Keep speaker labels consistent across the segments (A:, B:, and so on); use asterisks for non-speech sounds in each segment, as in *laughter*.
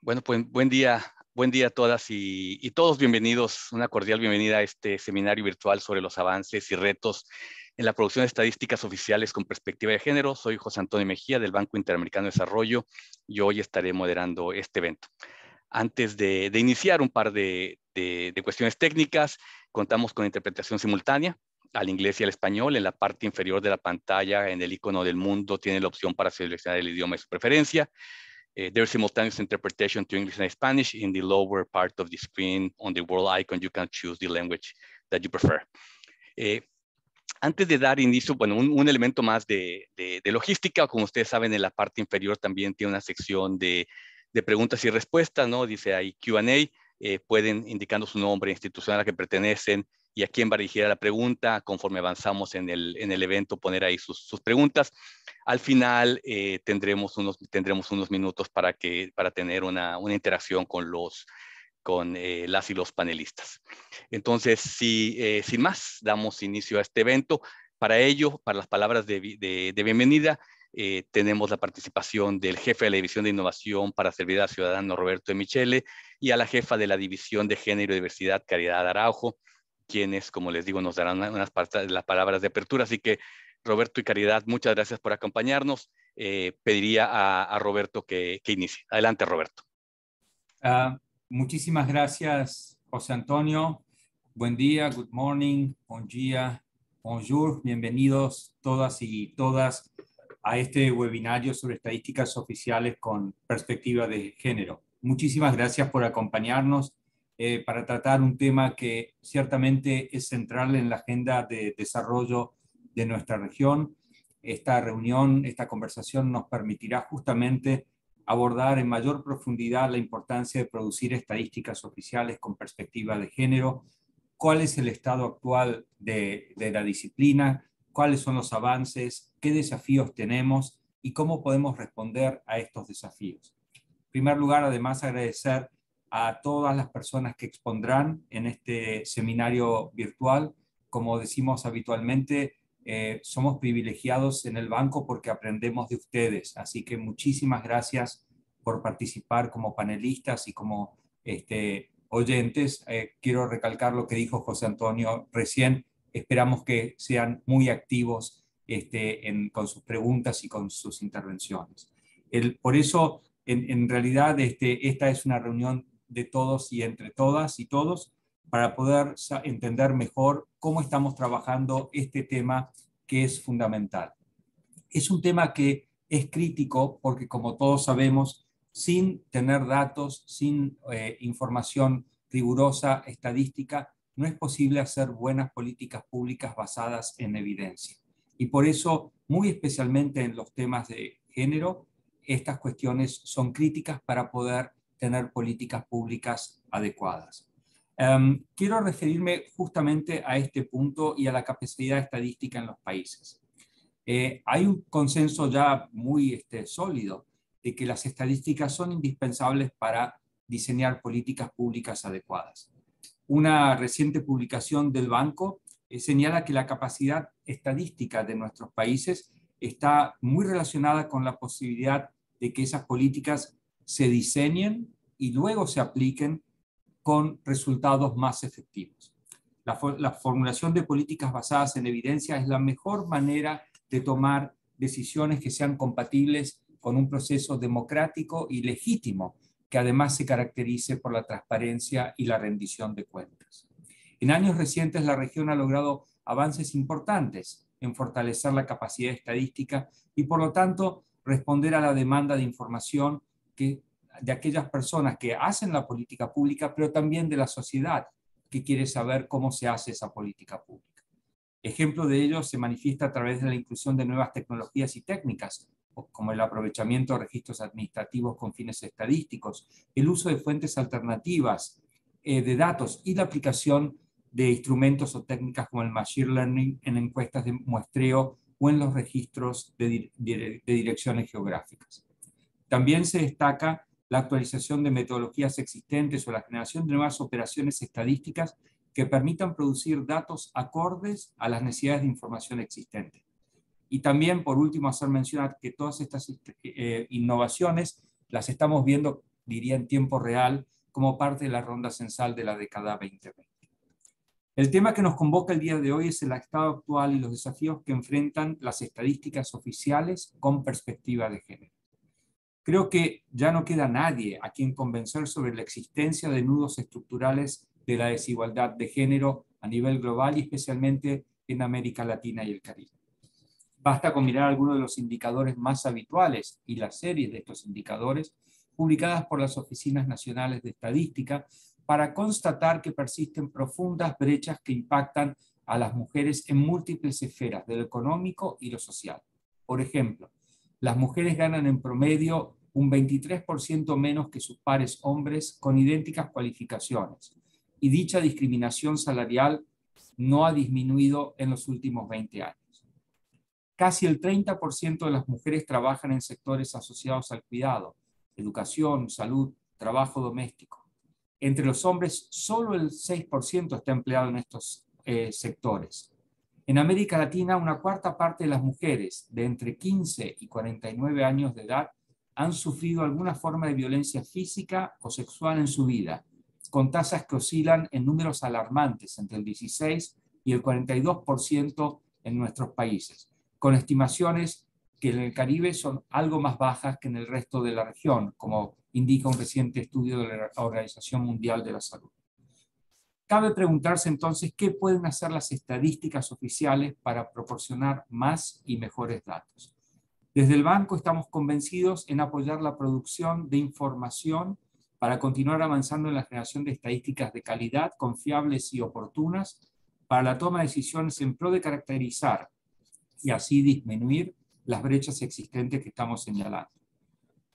A: Bueno, pues buen día, buen día a
B: todas y, todos bienvenidos, una cordial bienvenida a este seminario virtual sobre los avances y retos en la producción de estadísticas oficiales con perspectiva de género. Soy José Antonio Mejía del Banco Interamericano de Desarrollo y hoy estaré moderando este evento. Antes de, iniciar un par de, de cuestiones técnicas, contamos con interpretación simultánea al inglés y al español. En la parte inferior de la pantalla, en el icono del mundo, tiene la opción para seleccionar el idioma de su preferencia. Uh, eh, there's simultaneous interpretation to English and Spanish. In the lower part of the screen on the world icon, you can choose the language that you prefer. Eh, antes de dar inicio, bueno, un, un elemento más de, de, logística, como ustedes saben, en la parte inferior también tiene una sección de, de preguntas y respuestas, ¿no? Dice ahí Q&A, eh, pueden indicando su nombre, institución a la que pertenecen, y a quién va dirigir la pregunta, conforme avanzamos en el, en el evento, poner ahí sus, sus preguntas. Al final eh, tendremos, unos, tendremos unos minutos para, que, para tener una, una interacción con, los, con eh, las y los panelistas. Entonces, eh, sin más, damos inicio a este evento. Para ello, para las palabras de, de, bienvenida, tenemos la participación del jefe de la División de Innovación para al Ciudadano, Roberto de Michele, y a la jefa de la División de Género, y Diversidad, Caridad Araujo, quienes, como les digo, nos darán las palabras de apertura. Así que, Roberto y Caridad, muchas gracias por acompañarnos. Eh, pediría a, Roberto que, inicie. Adelante, Roberto.
C: Ah, muchísimas gracias, José Antonio. Buen día, good morning, bon día, bonjour. Bienvenidos todas y todas a este webinario sobre estadísticas oficiales con perspectiva de género. Muchísimas gracias por acompañarnos eh, para tratar un tema que ciertamente es central en la agenda de desarrollo de nuestra región. Esta reunión, esta conversación nos permitirá justamente abordar en mayor profundidad la importancia de producir estadísticas oficiales con perspectiva de género, cuál es el estado actual de, de la disciplina, cuáles son los avances, qué desafíos tenemos y cómo podemos responder a estos desafíos. En primer lugar, además, agradecer a todas las personas que expondrán en este seminario virtual. Como decimos habitualmente, eh, somos privilegiados en el banco porque aprendemos de ustedes. Así que muchísimas gracias por participar como panelistas y como este, oyentes. Eh, quiero recalcar lo que dijo José Antonio recién. Esperamos que sean muy activos este, con sus preguntas y con sus intervenciones. El, por eso, en, realidad, este, esta es una reunión de todos y entre todas y todos para poder entender mejor cómo estamos trabajando este tema que es fundamental. Es un tema que es crítico porque, como todos sabemos, sin tener datos, sin eh, información rigurosa, estadística, no es posible hacer buenas políticas públicas basadas en evidencia. Y por eso, muy especialmente en los temas de género, estas cuestiones son críticas para poder tener políticas públicas adecuadas. Em, quiero referirme justamente a este punto y a la capacidad estadística en los países. Eh, hay un consenso ya muy este, sólido de que las estadísticas son indispensables para diseñar políticas públicas adecuadas. Una reciente publicación del banco eh, señala que la capacidad estadística de nuestros países está muy relacionada con la posibilidad de que esas políticas se diseñen y luego se apliquen con resultados más efectivos. La, formulación de políticas basadas en evidencia es la mejor manera de tomar decisiones que sean compatibles con un proceso democrático y legítimo que además se caracterice por la transparencia y la rendición de cuentas. En años recientes la región ha logrado avances importantes en fortalecer la capacidad estadística y por lo tanto responder a la demanda de información de aquellas personas que hacen la política pública, pero también de la sociedad que quiere saber cómo se hace esa política pública. Ejemplo de ello se manifiesta a través de la inclusión de nuevas tecnologías y técnicas, como el aprovechamiento de registros administrativos con fines estadísticos, el uso de fuentes alternativas eh, de datos y la aplicación de instrumentos o técnicas como el Machine Learning en encuestas de muestreo o en los registros de direcciones geográficas. También se destaca la actualización de metodologías existentes o la generación de nuevas operaciones estadísticas que permitan producir datos acordes a las necesidades de información existentes. Y también, por último, hacer mencionar que todas estas eh, innovaciones las estamos viendo, diría, en tiempo real, como parte de la ronda censal de la década 2020. El tema que nos convoca el día de hoy es el estado actual y los desafíos que enfrentan las estadísticas oficiales con perspectiva de género. Creo que ya no queda nadie a quien convencer sobre la existencia de nudos estructurales de la desigualdad de género a nivel global y especialmente en América Latina y el Caribe. Basta con mirar algunos de los indicadores más habituales y la serie de estos indicadores publicadas por las Oficinas Nacionales de Estadística para constatar que persisten profundas brechas que impactan a las mujeres en múltiples esferas, de lo económico y lo social. Por ejemplo, las mujeres ganan en promedio un 23% menos que sus pares hombres con idénticas cualificaciones, y dicha discriminación salarial no ha disminuido en los últimos 20 años. Casi el 30% de las mujeres trabajan en sectores asociados al cuidado, educación, salud, trabajo doméstico. Entre los hombres, solo el 6% está empleado en estos eh, sectores. En América Latina, una cuarta parte de las mujeres de entre 15 y 49 años de edad han sufrido alguna forma de violencia física o sexual en su vida, con tasas que oscilan en números alarmantes entre el 16 y el 42% en nuestros países, con estimaciones que en el Caribe son algo más bajas que en el resto de la región, como indica un reciente estudio de la Organización Mundial de la Salud. Cabe preguntarse entonces qué pueden hacer las estadísticas oficiales para proporcionar más y mejores datos. Desde el banco estamos convencidos en apoyar la producción de información para continuar avanzando en la generación de estadísticas de calidad, confiables y oportunas para la toma de decisiones en pro de caracterizar y así disminuir las brechas existentes que estamos señalando.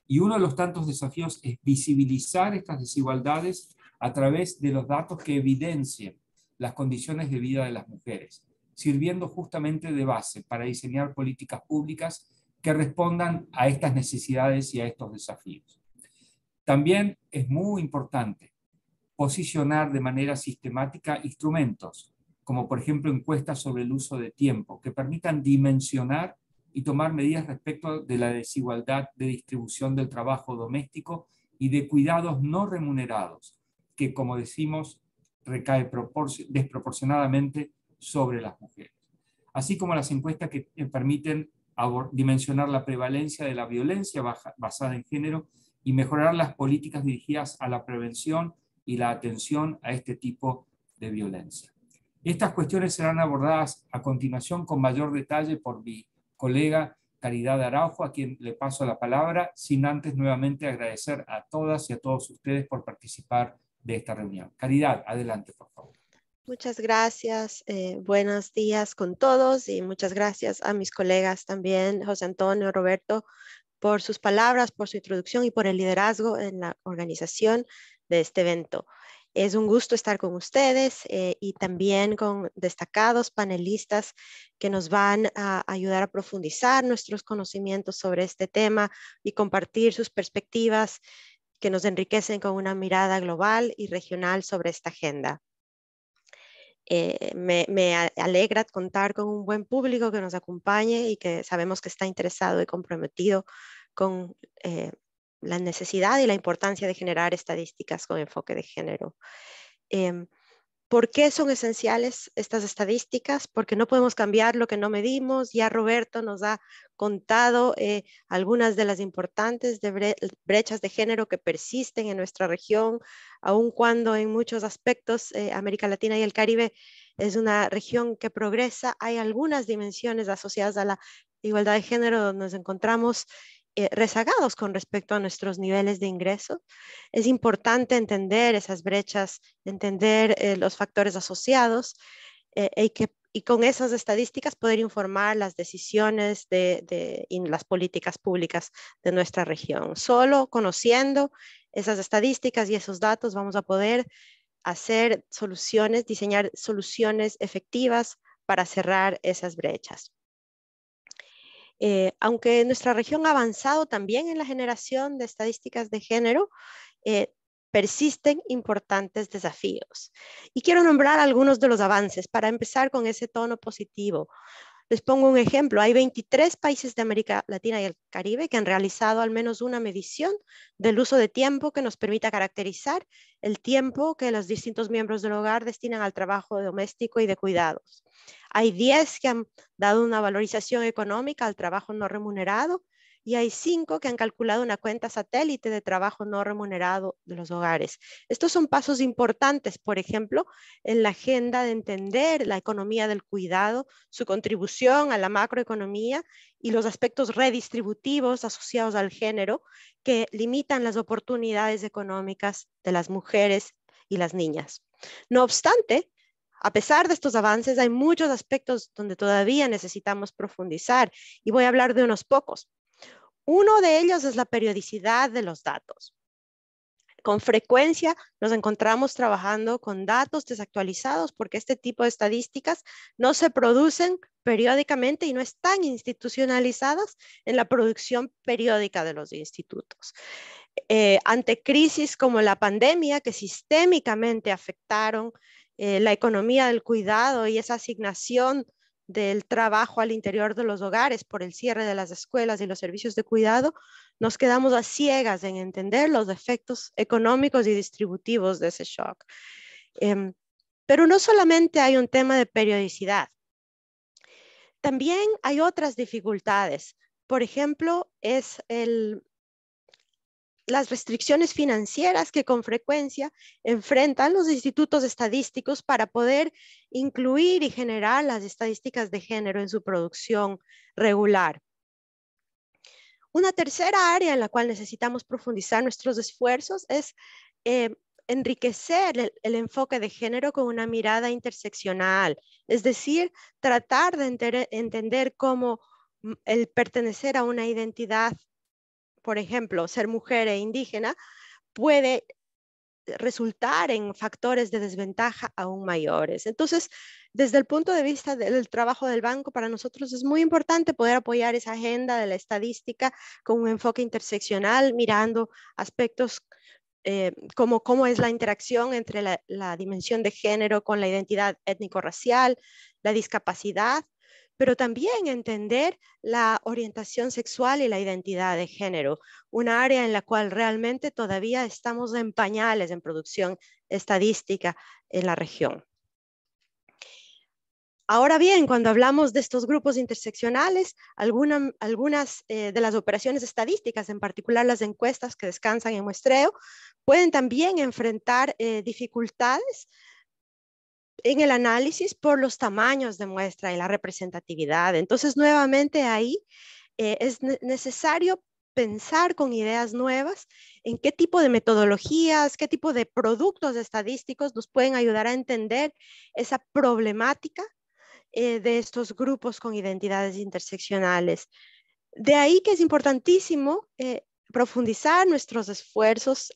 C: Y uno de los tantos desafíos es visibilizar estas desigualdades a través de los datos que evidencien las condiciones de vida de las mujeres, sirviendo justamente de base para diseñar políticas públicas que respondan a estas necesidades y a estos desafíos. También es muy importante posicionar de manera sistemática instrumentos, como por ejemplo encuestas sobre el uso de tiempo, que permitan dimensionar y tomar medidas respecto de la desigualdad de distribución del trabajo doméstico y de cuidados no remunerados, que como decimos recae desproporcionadamente sobre las mujeres, así como las encuestas que eh, permiten dimensionar la prevalencia de la violencia basada en género y mejorar las políticas dirigidas a la prevención y la atención a este tipo de violencia. Estas cuestiones serán abordadas a continuación con mayor detalle por mi colega Caridad Araujo, a quien le paso la palabra, sin antes nuevamente agradecer a todas y a todos ustedes por participar de esta reunión. Caridad, adelante, por favor.
D: Muchas gracias, eh, buenos días con todos y muchas gracias a mis colegas también, José Antonio, Roberto, por sus palabras, por su introducción y por el liderazgo en la organización de este evento. Es un gusto estar con ustedes eh, y también con destacados panelistas que nos van a ayudar a profundizar nuestros conocimientos sobre este tema y compartir sus perspectivas que nos enriquecen con una mirada global y regional sobre esta agenda. Eh, me, alegra contar con un buen público que nos acompañe y que sabemos que está interesado y comprometido con eh, la necesidad y la importancia de generar estadísticas con enfoque de género. Em, ¿Por qué son esenciales estas estadísticas? Porque no podemos cambiar lo que no medimos. Ya Roberto nos da contado eh, algunas de las importantes brechas de género que persisten en nuestra región, aun cuando en muchos aspectos eh, América Latina y el Caribe es una región que progresa, hay algunas dimensiones asociadas a la igualdad de género donde nos encontramos eh, rezagados con respecto a nuestros niveles de ingreso. Es importante entender esas brechas, entender los factores asociados eh, y que y con esas estadísticas poder informar las decisiones de, y las políticas públicas de nuestra región. Solo conociendo esas estadísticas y esos datos vamos a poder hacer soluciones, diseñar soluciones efectivas para cerrar esas brechas. Eh, aunque nuestra región ha avanzado también en la generación de estadísticas de género, eh, persisten importantes desafíos. Y quiero nombrar algunos de los avances para empezar con ese tono positivo. Les pongo un ejemplo. Hay 23 países de América Latina y el Caribe que han realizado al menos una medición del uso de tiempo que nos permita caracterizar el tiempo que los distintos miembros del hogar destinan al trabajo doméstico y de cuidados. Hay 10 que han dado una valorización económica al trabajo no remunerado y hay cinco que han calculado una cuenta satélite de trabajo no remunerado de los hogares. Estos son pasos importantes, por ejemplo, en la agenda de entender la economía del cuidado, su contribución a la macroeconomía y los aspectos redistributivos asociados al género que limitan las oportunidades económicas de las mujeres y las niñas. No obstante, a pesar de estos avances, hay muchos aspectos donde todavía necesitamos profundizar y voy a hablar de unos pocos. Uno de ellos es la periodicidad de los datos. Con frecuencia nos encontramos trabajando con datos desactualizados porque este tipo de estadísticas no se producen periódicamente y no están institucionalizadas en la producción periódica de los institutos. Eh, ante crisis como la pandemia que sistémicamente afectaron eh, la economía del cuidado y esa asignación del trabajo al interior de los hogares, por el cierre de las escuelas y los servicios de cuidado, nos quedamos a ciegas en entender los efectos económicos y distributivos de ese shock. Em, pero no solamente hay un tema de periodicidad, también hay otras dificultades. Por ejemplo, es el, las restricciones financieras que con frecuencia enfrentan los institutos estadísticos para poder incluir y generar las estadísticas de género en su producción regular. Una tercera área en la cual necesitamos profundizar nuestros esfuerzos es eh, enriquecer el, enfoque de género con una mirada interseccional, es decir, tratar de entender cómo mm, el pertenecer a una identidad por ejemplo, ser mujer e indígena, puede resultar en factores de desventaja aún mayores. Entonces, desde el punto de vista del trabajo del banco, para nosotros es muy importante poder apoyar esa agenda de la estadística con un enfoque interseccional, mirando aspectos eh, como cómo es la interacción entre la dimensión de género con la identidad étnico-racial, la discapacidad pero también entender la orientación sexual y la identidad de género, una área en la cual realmente todavía estamos en pañales en producción estadística en la región. Ahora bien, cuando hablamos de estos grupos interseccionales, algunas eh, de las operaciones estadísticas, en particular las encuestas que descansan en muestreo, pueden también enfrentar eh, dificultades en el análisis por los tamaños de muestra y la representatividad. Entonces, nuevamente ahí eh, es necesario pensar con ideas nuevas en qué tipo de metodologías, qué tipo de productos estadísticos nos pueden ayudar a entender esa problemática eh, de estos grupos con identidades interseccionales. De ahí que es importantísimo eh, profundizar nuestros esfuerzos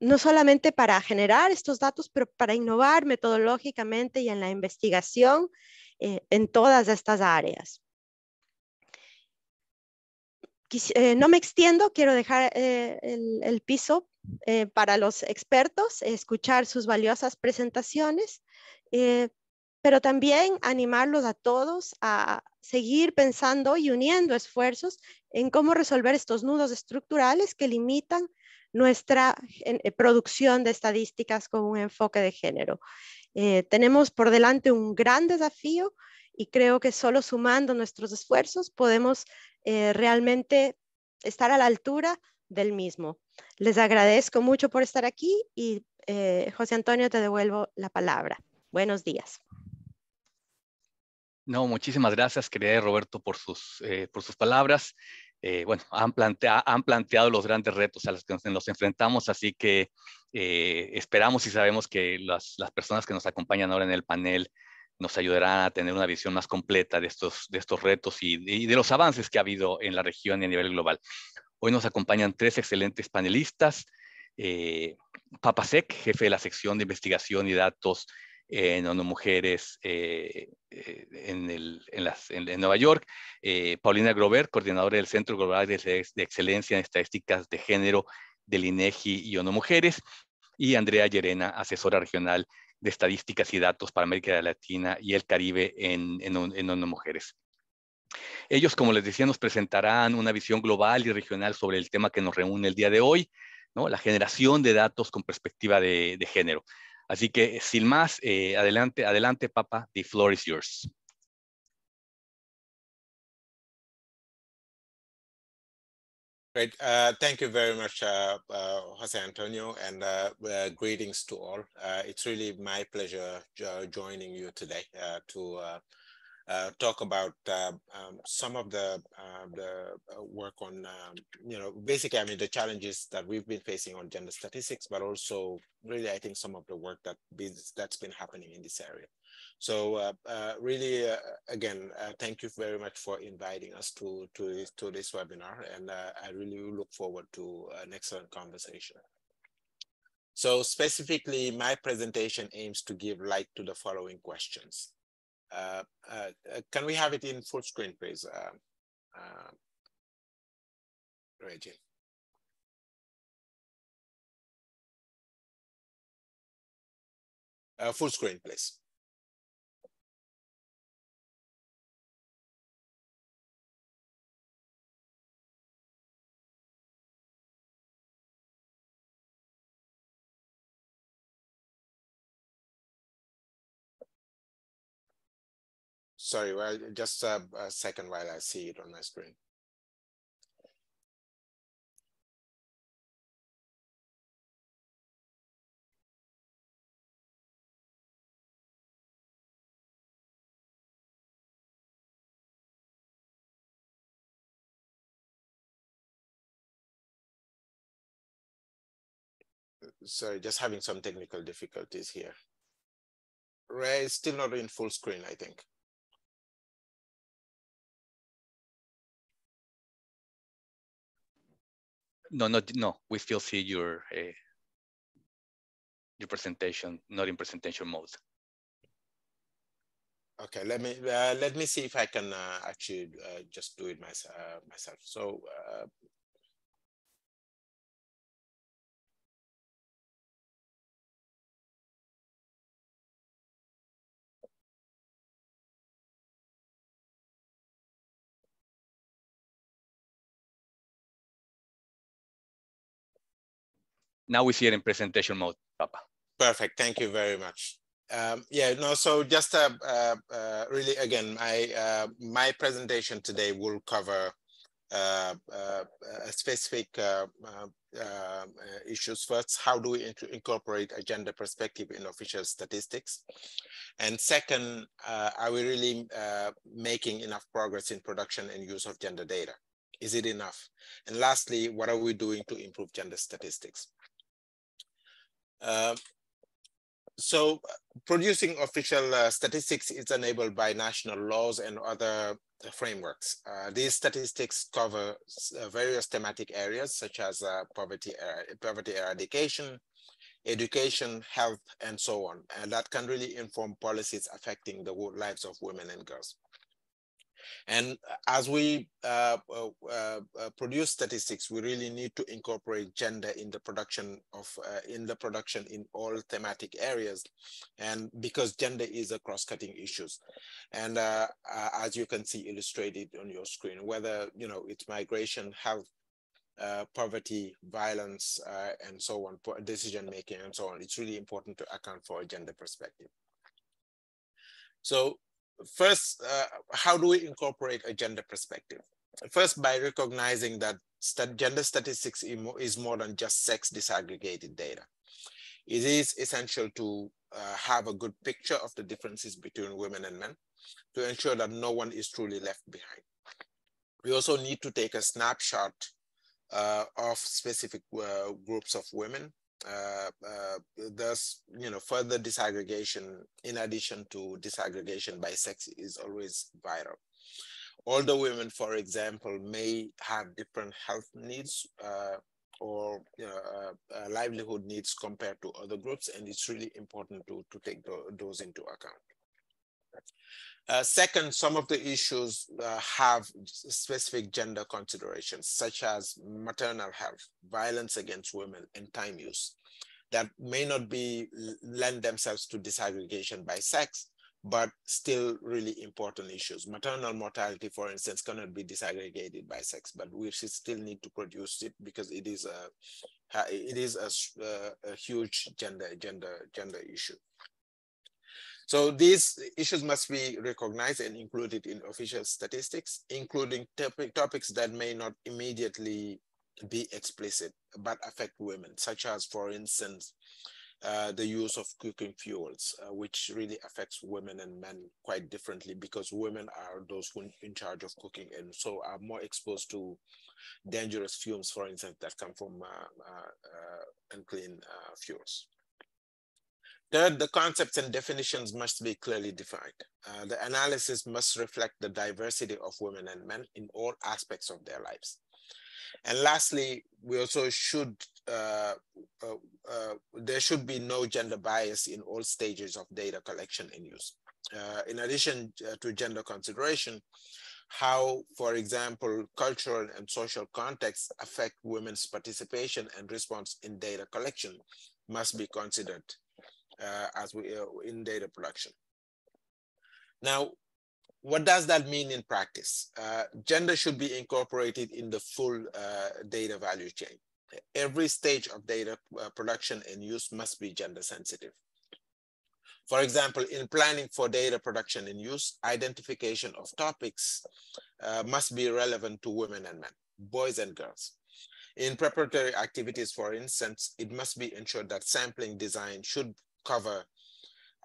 D: no solamente para generar estos datos, pero para innovar metodológicamente y en la investigación eh, en todas estas áreas. Eh, no me extiendo, quiero dejar eh, el, piso para los expertos, escuchar sus valiosas presentaciones, pero también animarlos a todos a seguir pensando y uniendo esfuerzos en cómo resolver estos nudos estructurales que limitan nuestra eh, producción de estadísticas con un enfoque de género. Eh, tenemos por delante un gran desafío y creo que solo sumando nuestros esfuerzos podemos eh, realmente estar a la altura del mismo. Les agradezco mucho por estar aquí y José Antonio, te devuelvo la palabra. Buenos días.
B: No, muchísimas gracias, querida Roberto, por por sus palabras. Eh, bueno, *laughs* han, planteado los grandes retos a los que nos, enfrentamos, así que eh, esperamos y sabemos que las, personas que nos acompañan ahora en el panel nos ayudarán a tener una visión más completa de estos, retos y, de los avances que ha habido en la región y a nivel global. Hoy nos acompañan tres excelentes panelistas. Papa eh, Papasek, jefe de la sección de investigación y datos eh, en ONU Mujeres eh, eh, en, Nueva York, Paulina Grover, coordinadora del Centro Global de, Excelencia en Estadísticas de Género del INEGI y ONU Mujeres, y Andrea Llerena, asesora regional de Estadísticas y Datos para América Latina y el Caribe en, en ONU Mujeres. Ellos, como les decía, nos presentarán una visión global y regional sobre el tema que nos reúne el día de hoy, la generación de datos con perspectiva de género.
A: Así que sin más, eh, adelante, adelante, Papa, the floor is yours. Great.
E: Uh, thank you very much, uh, uh, Jose Antonio, and uh, uh, greetings to all. Uh, it's really my pleasure joining you today to uh, talk about uh, um, some of the, uh, the uh, work on, um, you know, basically, I mean, the challenges that we've been facing on gender statistics, but also really, I think some of the work that be, that's been happening in this area. So uh, uh, really, again, thank you very much for inviting us to, to, to this webinar. And I really look forward to an excellent conversation. So specifically, my presentation aims to give light to the following questions. Uh, uh, uh, can we have it in full screen, please, uh, uh Reggie?
A: Uh, full screen, please. Sorry, well, just a, a second while I see it on my screen. sorry, just having some technical difficulties here. Ray is still not in full screen, I think. No, no, no. We still see your uh, your presentation,
E: not in presentation mode. Okay, let me uh, let me see if I can uh, actually uh, just do it myself. Uh, myself. So uh,
A: now we see it in presentation mode, Papa.
E: Perfect. Thank you very much. Um, yeah, no, so just uh, uh, uh really, again, my, uh, my presentation today will cover uh, specific issues. First, how do we incorporate a gender perspective in official statistics? And second, are we really making enough progress in production and use of gender data? Is it enough? And lastly, what are we doing to improve gender statistics? Um, so producing official uh, statistics is enabled by national laws and other frameworks. Uh, these statistics cover uh, various thematic areas such as uh, poverty, uh, poverty eradication, education, health, and so on. And that can really inform policies affecting the lives of women and girls. And as we uh, uh, uh, produce statistics, we really need to incorporate gender in the production of uh, in the production in all thematic areas, and because gender is a cross-cutting issues, and uh, as you can see illustrated on your screen, whether you know it's migration, health, uh, poverty, violence, uh, and so on, decision making, and so on. It's really important to account for a gender perspective. So first, uh, how do we incorporate a gender perspective? First, by recognizing that gender statistics is more than just sex disaggregated data. It is essential to uh, have a good picture of the differences between women and men to ensure that no one is truly left behind. We also need to take a snapshot uh, of specific uh, groups of women uh, uh, thus you know further disaggregation in addition to disaggregation by sex is always viral older women for example may have different health needs uh, or uh, uh, livelihood needs compared to other groups and it's really important to to take those into account uh, second, some of the issues uh, have specific gender considerations, such as maternal health, violence against women, and time use, that may not be lend themselves to disaggregation by sex, but still really important issues. Maternal mortality, for instance, cannot be disaggregated by sex, but we should still need to produce it because it is a it is a, uh, a huge gender gender gender issue. So these issues must be recognized and included in official statistics, including topic, topics that may not immediately be explicit, but affect women, such as, for instance, uh, the use of cooking fuels, uh, which really affects women and men quite differently because women are those who in charge of cooking and so are more exposed to dangerous fumes, for instance, that come from uh, uh, uh unclean uh, fuels. The the concepts and definitions must be clearly defined. Uh, the analysis must reflect the diversity of women and men in all aspects of their lives. And lastly, we also should, uh, uh, uh there should be no gender bias in all stages of data collection and use. Uh, in addition uh, to gender consideration, how, for example, cultural and social contexts affect women's participation and response in data collection must be considered uh, as we uh, in data production. Now, what does that mean in practice? Uh, gender should be incorporated in the full data value chain. Every stage of data production and use must be gender sensitive. For example, in planning for data production and use, identification of topics uh, must be relevant to women and men, boys and girls. In preparatory activities, for instance, it must be ensured that sampling design should cover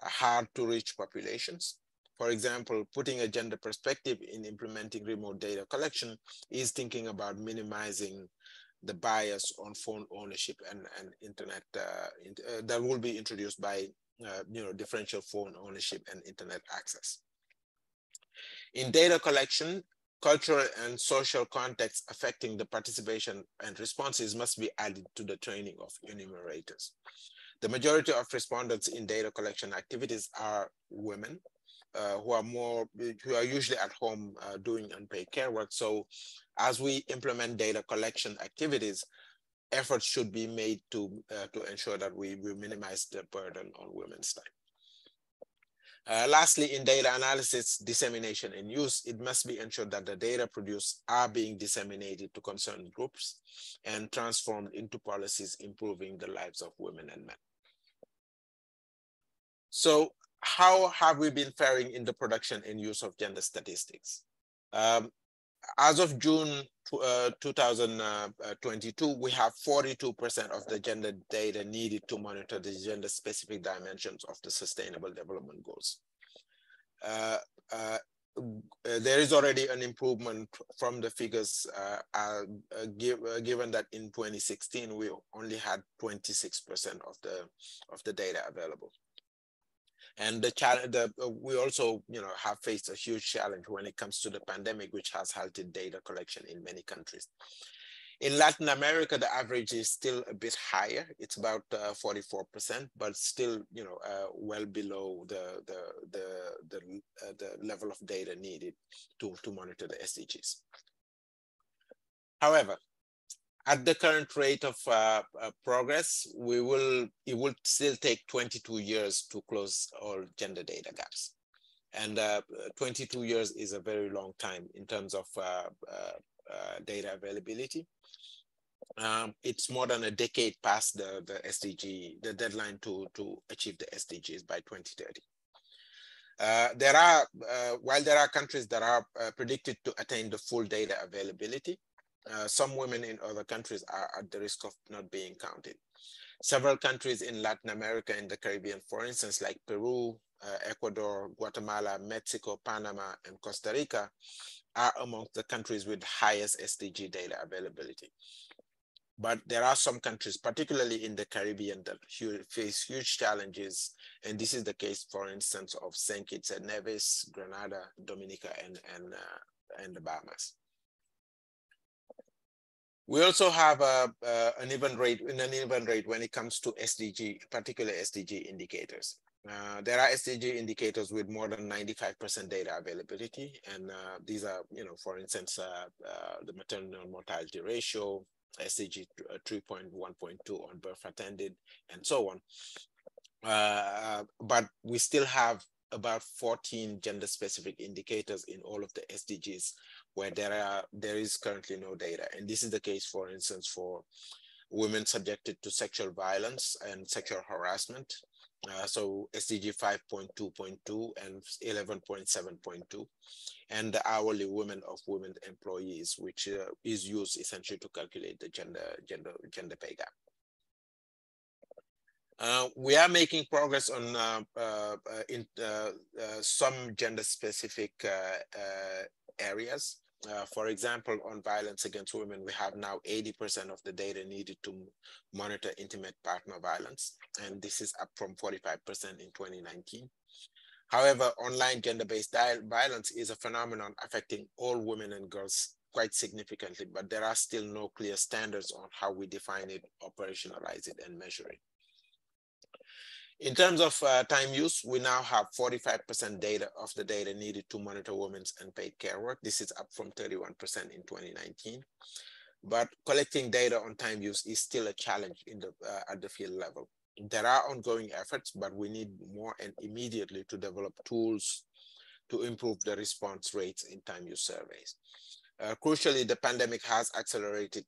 E: hard to reach populations. For example, putting a gender perspective in implementing remote data collection is thinking about minimizing the bias on phone ownership and, and internet uh, in, uh, that will be introduced by uh, you know differential phone ownership and internet access. In data collection, cultural and social contexts affecting the participation and responses must be added to the training of enumerators. The majority of respondents in data collection activities are women uh, who are more, who are usually at home uh, doing unpaid care work. So as we implement data collection activities, efforts should be made to, uh, to ensure that we, we minimize the burden on women's time. Uh, lastly, in data analysis, dissemination, and use, it must be ensured that the data produced are being disseminated to concerned groups and transformed into policies improving the lives of women and men. So how have we been faring in the production and use of gender statistics? Um, as of June uh, 2022, uh, we have 42% of the gender data needed to monitor the gender specific dimensions of the sustainable development goals. Uh, uh, uh there is already an improvement from the figures uh, give, given that in 2016, we only had 26% of the, of the data available and the challenge the, uh, we also you know have faced a huge challenge when it comes to the pandemic which has halted data collection in many countries in Latin America, the average is still a bit higher. It's about uh, 44%, but still, you know, uh, well below the the the the, uh, the, level of data needed to, to monitor the SDGs. However, at the current rate of uh, uh, progress, we will it will still take 22 years to close all gender data gaps, and uh, 22 years is a very long time in terms of uh, uh, uh, data availability. Um, it's more than a decade past the, the SDG, the deadline to, to achieve the SDGs by 2030. Uh, there are, uh, while there are countries that are uh, predicted to attain the full data availability, uh, some women in other countries are at the risk of not being counted. Several countries in Latin America and the Caribbean, for instance, like Peru, uh, Ecuador, Guatemala, Mexico, Panama, and Costa Rica are among the countries with highest SDG data availability. But there are some countries, particularly in the Caribbean, that face huge challenges. And this is the case, for instance, of St. Kitts and Nevis, Grenada, Dominica, and, and, uh, and the Bahamas. We also have a, uh, uh, an even rate in an even rate when it comes to SDG, particular SDG indicators. Uh, there are SDG indicators with more than 95% data availability, and uh, these are, you know, for instance, uh, uh, the maternal mortality ratio, SDG 3.1.2 on birth attended, and so on. but we still have about 14 gender-specific indicators in all of the SDGs where there are there is currently no data. And this is the case, for instance, for women subjected to sexual violence and sexual harassment. Uh, so SDG 5.2.2 and 11.7.2, and the hourly women of women employees, which uh, is used essentially to calculate the gender gender gender pay gap. Uh, we are making progress on uh, uh, in uh, some gender specific areas. Uh, for example, on violence against women, we have now 80% of the data needed to monitor intimate partner violence, and this is up from 45% in 2019. However, online gender-based violence is a phenomenon affecting all women and girls quite significantly, but there are still no clear standards on how we define it, operationalize it, and measure it. In terms of uh, time use, we now have 45% data of the data needed to monitor women's unpaid care work. This is up from 31% in 2019. But collecting data on time use is still a challenge in the, uh, at the field level. There are ongoing efforts, but we need more and immediately to develop tools to improve the response rates in time use surveys. Uh, crucially, the pandemic has accelerated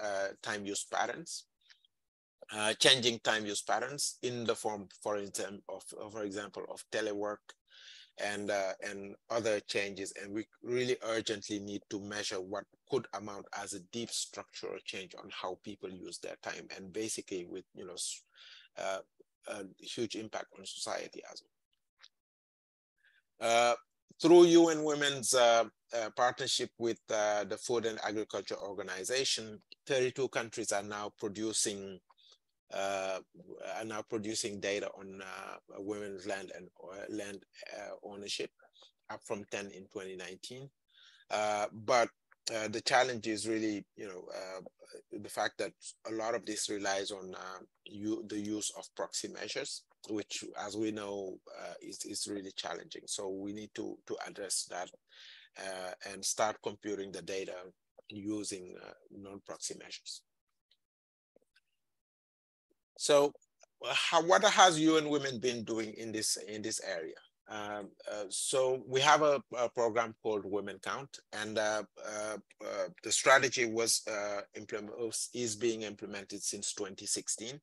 E: uh, time use patterns uh, changing time use patterns in the form, for example, of, uh, for example, of telework and, uh, and other changes. And we really urgently need to measure what could amount as a deep structural change on how people use their time and basically with, you know, uh, a huge impact on society as well. Uh, through UN Women's uh, partnership with uh, the Food and Agriculture Organization, 32 countries are now producing uh, are now producing data on uh, women's land and uh, land ownership, up from 10 in 2019. but uh, the challenge is really, you know, uh, the fact that a lot of this relies on uh, you, the use of proxy measures, which, as we know, is, is really challenging. So we need to, to address that and start computing the data using non-proxy measures. So uh, how, what has UN Women been doing in this, in this area? Um, uh, so we have a, a, program called Women Count, and uh, uh, uh the strategy uh, was is being implemented since 2016,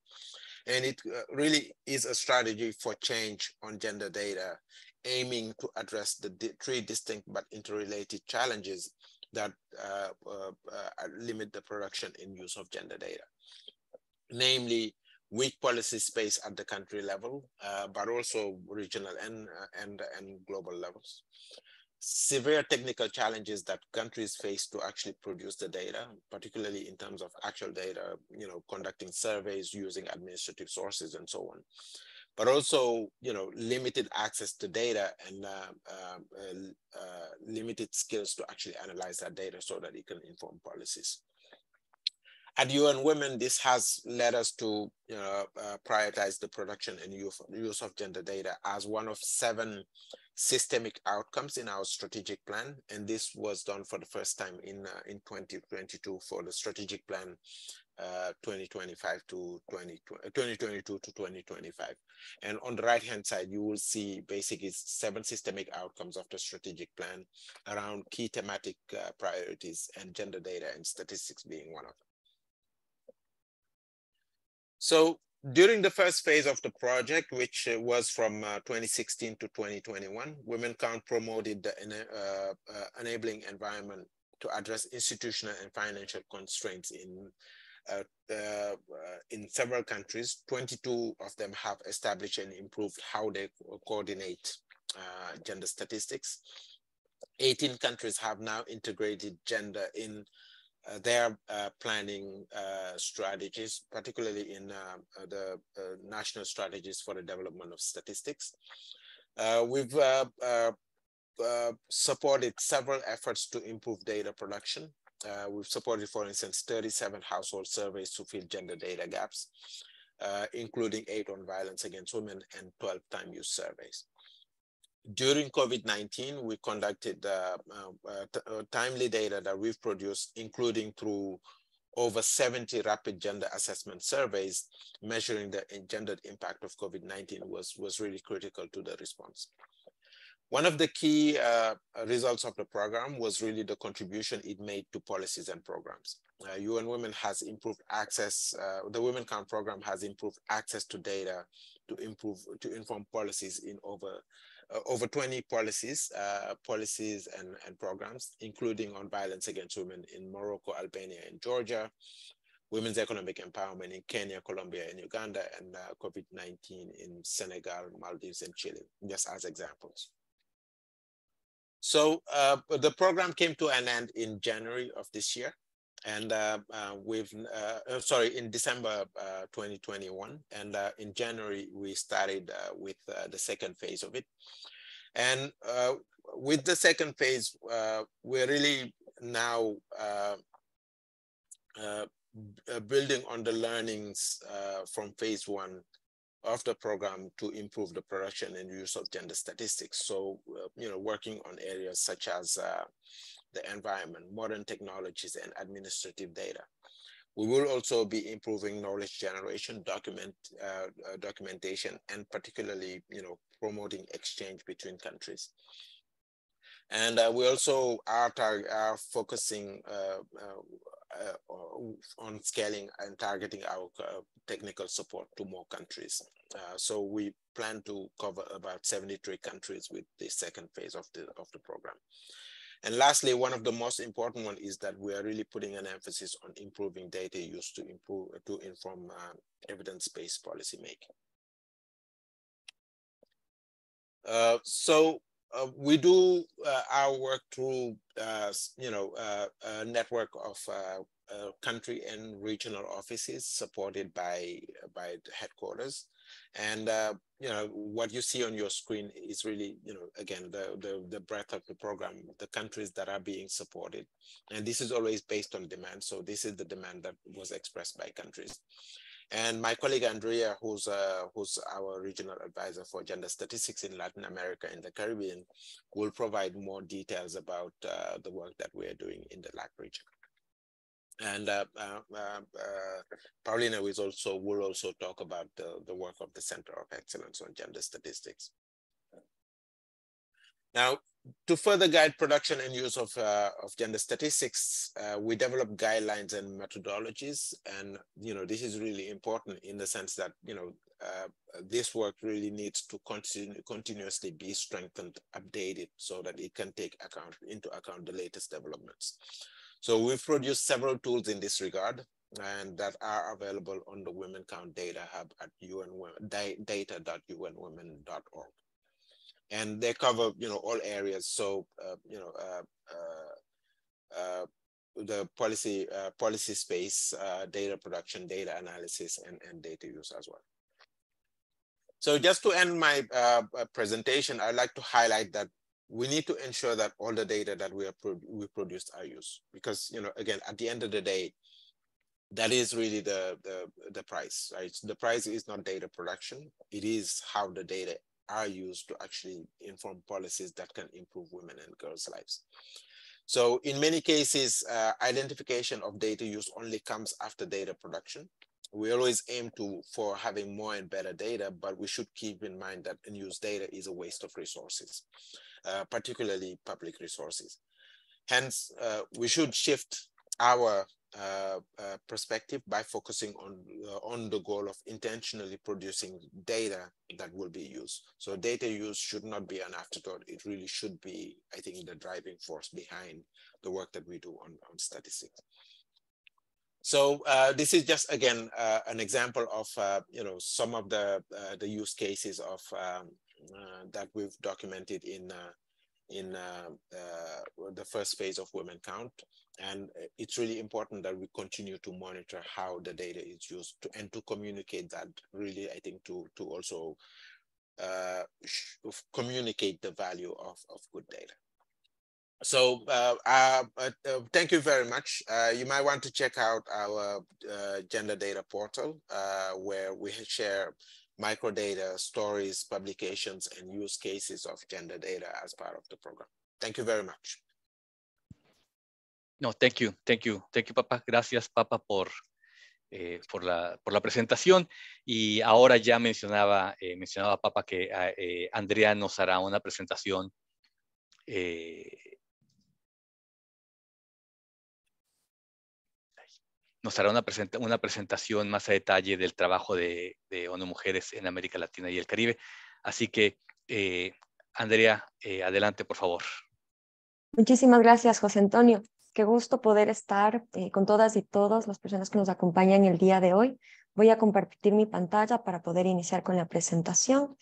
E: and it really is a strategy for change on gender data, aiming to address the three distinct but interrelated challenges that limit the production and use of gender data, namely weak policy space at the country level, uh, but also regional and, uh, and, and global levels. Severe technical challenges that countries face to actually produce the data, particularly in terms of actual data, you know, conducting surveys using administrative sources and so on. But also, you know, limited access to data and uh, um, uh, uh, limited skills to actually analyze that data so that it can inform policies. At UN Women, this has led us to uh, prioritize the production and use of gender data as one of seven systemic outcomes in our strategic plan. And this was done for the first time in, uh, in 2022 for the strategic plan uh, 2025 to 20, 2022 uh, to 2025. And on the right hand side, you will see basically seven systemic outcomes of the strategic plan around key thematic uh, priorities and gender data and statistics being one of them. So during the first phase of the project, which uh, was from uh, 2016 to 2021, Women Count promoted the uh, uh, enabling environment to address institutional and financial constraints in uh, uh, in several countries. 22 of them have established and improved how they coordinate gender statistics. 18 countries have now integrated gender in uh, their uh, planning uh, strategies, particularly in the national strategies for the development of statistics. we've supported several efforts to improve data production. we've supported, for instance, 37 household surveys to fill gender data gaps. Uh, including eight on violence against women and 12 time use surveys during COVID-19, we conducted uh, uh, uh, uh, timely data that we've produced, including through over 70 rapid gender assessment surveys measuring the gendered impact of COVID-19 was, was really critical to the response. One of the key uh, results of the program was really the contribution it made to policies and programs. Uh, UN Women has improved access, uh, the Women Count program has improved access to data to improve, to inform policies in over uh, over 20 policies, uh, policies and, and programs, including on violence against women in Morocco, Albania, and Georgia, women's economic empowerment in Kenya, Colombia, and Uganda, and uh, COVID-19 in Senegal, Maldives, and Chile, just as examples. So uh, the program came to an end in January of this year and uh, uh, we've uh, uh, sorry in December uh, 2021, and uh, in January we started with the second phase of it. And with the second phase, we're really now building on the learnings from phase one of the program to improve the production and use of gender statistics. So, you know, working on areas such as the environment, modern technologies, and administrative data. We will also be improving knowledge generation, document uh, uh documentation, and particularly, you know, promoting exchange between countries. And uh, we also are, are focusing uh, uh, on scaling and targeting our technical support to more countries. so we plan to cover about 73 countries with the second phase of the, of the program. And lastly, one of the most important one is that we are really putting an emphasis on improving data use to improve to inform uh, evidence-based policymaking. Uh, so uh, we do uh, our work through uh, you know uh, a network of uh, country and regional offices supported by by the headquarters. And uh, you know what you see on your screen is really you know again the, the, the breadth of the program, the countries that are being supported, and this is always based on demand. So this is the demand that was expressed by countries. And my colleague Andrea, who's uh, who's our regional advisor for gender statistics in Latin America and the Caribbean, will provide more details about uh, the work that we are doing in the LAC region. And uh, uh, uh, uh, Paulina is also will also talk about the, the work of the Center of Excellence on Gender Statistics. Now, to further guide production and use of, uh, of gender statistics, uh, we develop guidelines and methodologies. And, you know, this is really important in the sense that, you know, this work really needs to continue, continuously be strengthened, updated, so that it can take account into account the latest developments. So we've produced several tools in this regard and that are available on the Women Count Data Hub at data.unwomen.org. And they cover, you know, all areas. So, uh, you know, uh, uh, uh the policy uh, policy space, uh, data production, data analysis, and, and data use as well. So just to end my presentation, I'd like to highlight that we need to ensure that all the data that we are pro we produced are used because you know again at the end of the day that is really the the the price right so the price is not data production it is how the data are used to actually inform policies that can improve women and girls lives so in many cases uh, identification of data use only comes after data production we always aim to for having more and better data but we should keep in mind that unused data is a waste of resources uh, particularly public resources. Hence, uh, we should shift our uh, uh perspective by focusing on, uh, on the goal of intentionally producing data that will be used. So data use should not be an afterthought. It really should be, I think, the driving force behind the work that we do on, on statistics. So uh, this is just again uh, an example of uh, you know some of the the use cases of um, uh, that we've documented in uh, in uh, uh, the first phase of Women Count. And it's really important that we continue to monitor how the data is used to, and to communicate that really, I think, to, to also uh, communicate the value of, of good data. So uh, thank you very much. you might want to check out our gender data portal where we share microdata, stories, publications, and use cases of gender data as part of the program. Thank you very much.
B: No, thank you, thank you, thank you, Papa. Gracias, Papa, por, eh, por, la, por la presentación. Y ahora ya mencionaba, eh, mencionaba Papa que ah, eh, Andrea nos hará una presentación nos hará una, una presentación más a detalle del trabajo de, ONU Mujeres en América Latina y el Caribe. Así que, eh, Andrea, eh, adelante, por favor.
F: Muchísimas gracias, José Antonio. Qué gusto poder estar eh, con todas y todos las personas que nos acompañan el día de hoy. Voy a compartir mi pantalla para poder iniciar con la presentación.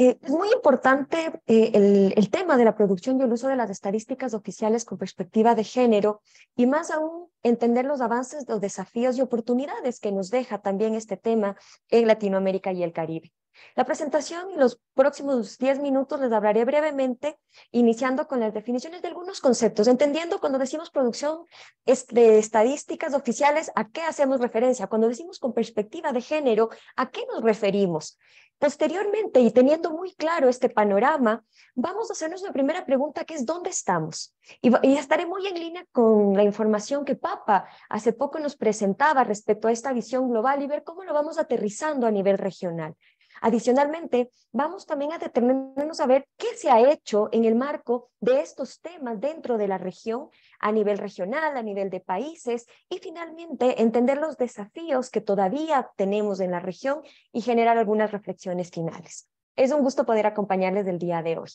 F: Eh, es muy importante eh, el, el, tema de la producción y el uso de las estadísticas oficiales con perspectiva de género y más aún entender los avances, los desafíos y oportunidades que nos deja también este tema en Latinoamérica y el Caribe. La presentación en los próximos 10 minutos les hablaré brevemente, iniciando con las definiciones de algunos conceptos, entendiendo cuando decimos producción de estadísticas oficiales, a qué hacemos referencia, cuando decimos con perspectiva de género, a qué nos referimos. Posteriormente, y teniendo muy claro este panorama, vamos a hacernos la primera pregunta que es ¿dónde estamos? Y, y, estaré muy en línea con la información que Papa hace poco nos presentaba respecto a esta visión global y ver cómo lo vamos aterrizando a nivel regional. Adicionalmente, vamos también a detenernos a ver qué se ha hecho en el marco de estos temas dentro de la región, a nivel regional, a nivel de países, y finalmente entender los desafíos que todavía tenemos en la región y generar algunas reflexiones finales. Es un gusto poder acompañarles del día de hoy.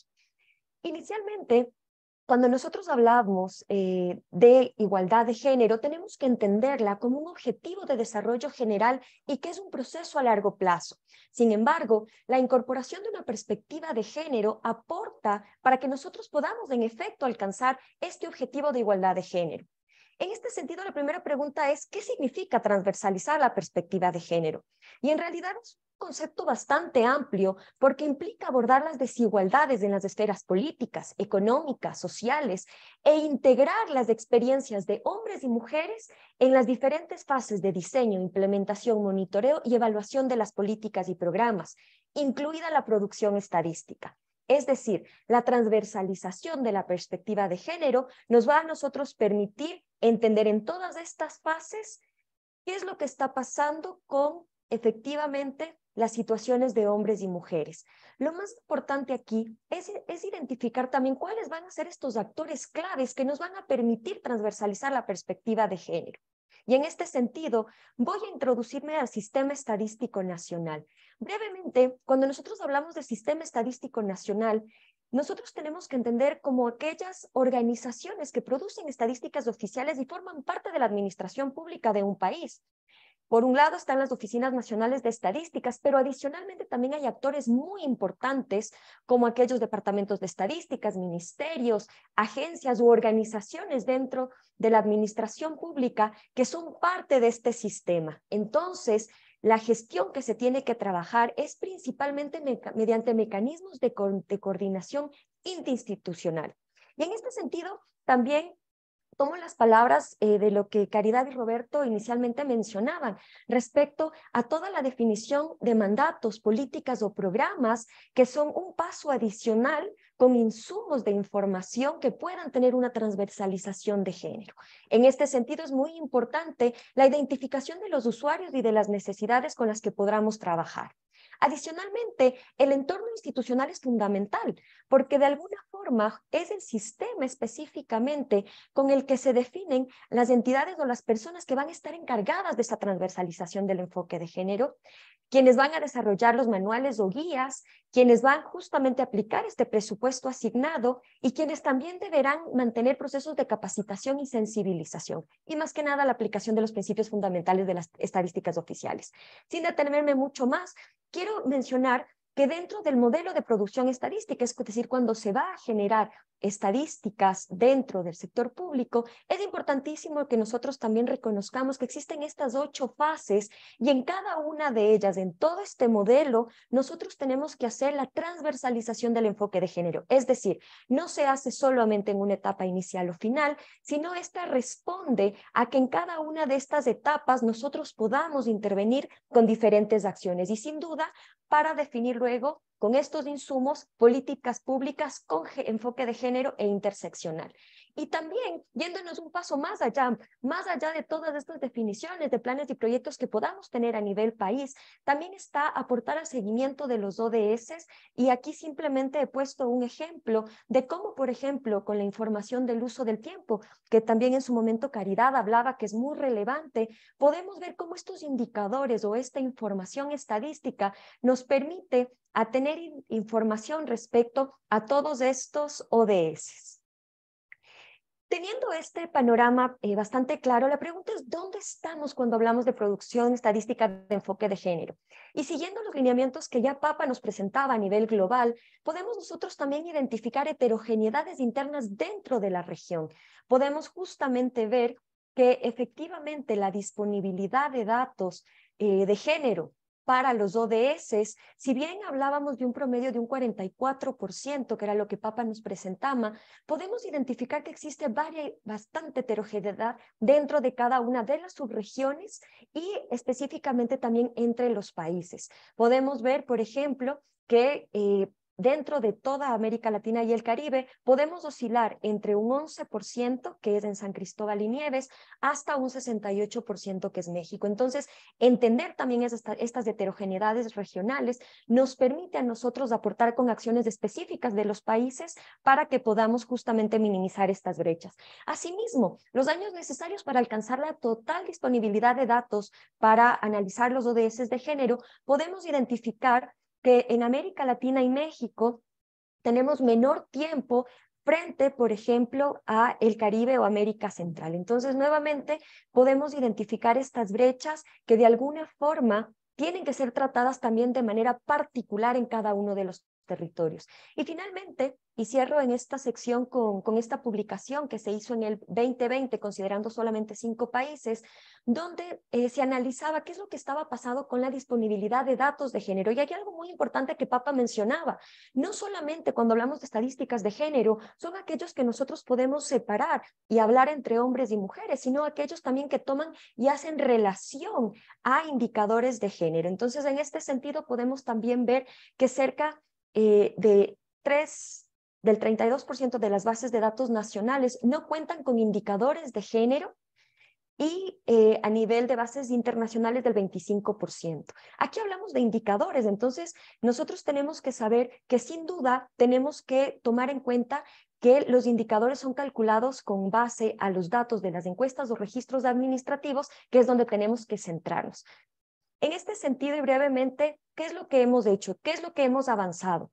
F: Inicialmente, cuando nosotros hablamos eh, de igualdad de género, tenemos que entenderla como un objetivo de desarrollo general y que es un proceso a largo plazo. Sin embargo, la incorporación de una perspectiva de género aporta para que nosotros podamos, en efecto, alcanzar este objetivo de igualdad de género. En este sentido, la primera pregunta es, ¿qué significa transversalizar la perspectiva de género? Y en realidad concepto bastante amplio porque implica abordar las desigualdades en las esferas políticas, económicas, sociales e integrar las experiencias de hombres y mujeres en las diferentes fases de diseño, implementación, monitoreo y evaluación de las políticas y programas, incluida la producción estadística. Es decir, la transversalización de la perspectiva de género nos va a nosotros permitir entender en todas estas fases qué es lo que está pasando con efectivamente las situaciones de hombres y mujeres. Lo más importante aquí es, identificar también cuáles van a ser estos actores claves que nos van a permitir transversalizar la perspectiva de género. Y en este sentido, voy a introducirme al Sistema Estadístico Nacional. Brevemente, cuando nosotros hablamos de Sistema Estadístico Nacional, nosotros tenemos que entender como aquellas organizaciones que producen estadísticas oficiales y forman parte de la administración pública de un país. Por un lado están las oficinas nacionales de estadísticas, pero adicionalmente también hay actores muy importantes como aquellos departamentos de estadísticas, ministerios, agencias u organizaciones dentro de la administración pública que son parte de este sistema. Entonces, la gestión que se tiene que trabajar es principalmente mediante mecanismos de, de coordinación interinstitucional. Y en este sentido, también tomo las palabras eh, de lo que Caridad y Roberto inicialmente mencionaban respecto a toda la definición de mandatos, políticas o programas que son un paso adicional con insumos de información que puedan tener una transversalización de género. En este sentido, es muy importante la identificación de los usuarios y de las necesidades con las que podamos trabajar. Adicionalmente, el entorno institucional es fundamental porque de alguna forma es el sistema específicamente con el que se definen las entidades o las personas que van a estar encargadas de esta transversalización del enfoque de género, quienes van a desarrollar los manuales o guías, quienes van justamente a aplicar este presupuesto asignado y quienes también deberán mantener procesos de capacitación y sensibilización, y más que nada la aplicación de los principios fundamentales de las estadísticas oficiales. Sin detenerme mucho más, quiero mencionar que dentro del modelo de producción estadística, es decir, cuando se va a generar estadísticas dentro del sector público, es importantísimo que nosotros también reconozcamos que existen estas ocho fases y en cada una de ellas, en todo este modelo, nosotros tenemos que hacer la transversalización del enfoque de género. Es decir, no se hace solamente en una etapa inicial o final, sino esta responde a que en cada una de estas etapas nosotros podamos intervenir con diferentes acciones y sin duda para definir luego con estos insumos, políticas públicas con enfoque de género e interseccional. Y también, yéndonos un paso más allá, más allá de todas estas definiciones de planes y proyectos que podamos tener a nivel país, también está aportar al seguimiento de los ODS. Y aquí simplemente he puesto un ejemplo de cómo, por ejemplo, con la información del uso del tiempo, que también en su momento Caridad hablaba que es muy relevante, podemos ver cómo estos indicadores o esta información estadística nos permite a tener información respecto a todos estos ODS. Teniendo este panorama eh, bastante claro, la pregunta es, ¿dónde estamos cuando hablamos de producción estadística de enfoque de género? Y siguiendo los lineamientos que ya Papa nos presentaba a nivel global, podemos nosotros también identificar heterogeneidades internas dentro de la región. Podemos justamente ver que efectivamente la disponibilidad de datos eh, de género para los ODS, si bien hablábamos de un promedio de un 44%, que era lo que Papa nos presentaba, podemos identificar que existe bastante heterogeneidad dentro de cada una de las subregiones y específicamente también entre los países. Podemos ver, por ejemplo, que eh, dentro de toda América Latina y el Caribe, podemos oscilar entre un 11%, que es en San Cristóbal y Nieves, hasta un 68%, que es México. Entonces, entender también estas heterogeneidades regionales nos permite a nosotros aportar con acciones específicas de los países para que podamos justamente minimizar estas brechas. Asimismo, los años necesarios para alcanzar la total disponibilidad de datos para analizar los ODS de género, podemos identificar que en América Latina y México tenemos menor tiempo frente, por ejemplo, a el Caribe o América Central. Entonces, nuevamente podemos identificar estas brechas que de alguna forma tienen que ser tratadas también de manera particular en cada uno de los territorios. Y finalmente, y cierro en esta sección con, con esta publicación que se hizo en el 2020, considerando solamente cinco países, donde eh, se analizaba qué es lo que estaba pasando con la disponibilidad de datos de género. Y hay algo muy importante que Papa mencionaba. No solamente cuando hablamos de estadísticas de género, son aquellos que nosotros podemos separar y hablar entre hombres y mujeres, sino aquellos también que toman y hacen relación a indicadores de género. Entonces, en este sentido, podemos también ver que cerca eh, de del 32% de las bases de datos nacionales no cuentan con indicadores de género y eh, a nivel de bases internacionales del 25%. Aquí hablamos de indicadores, entonces nosotros tenemos que saber que sin duda tenemos que tomar en cuenta que los indicadores son calculados con base a los datos de las encuestas o registros administrativos, que es donde tenemos que centrarnos. En este sentido y brevemente, ¿qué es lo que hemos hecho? ¿Qué es lo que hemos avanzado?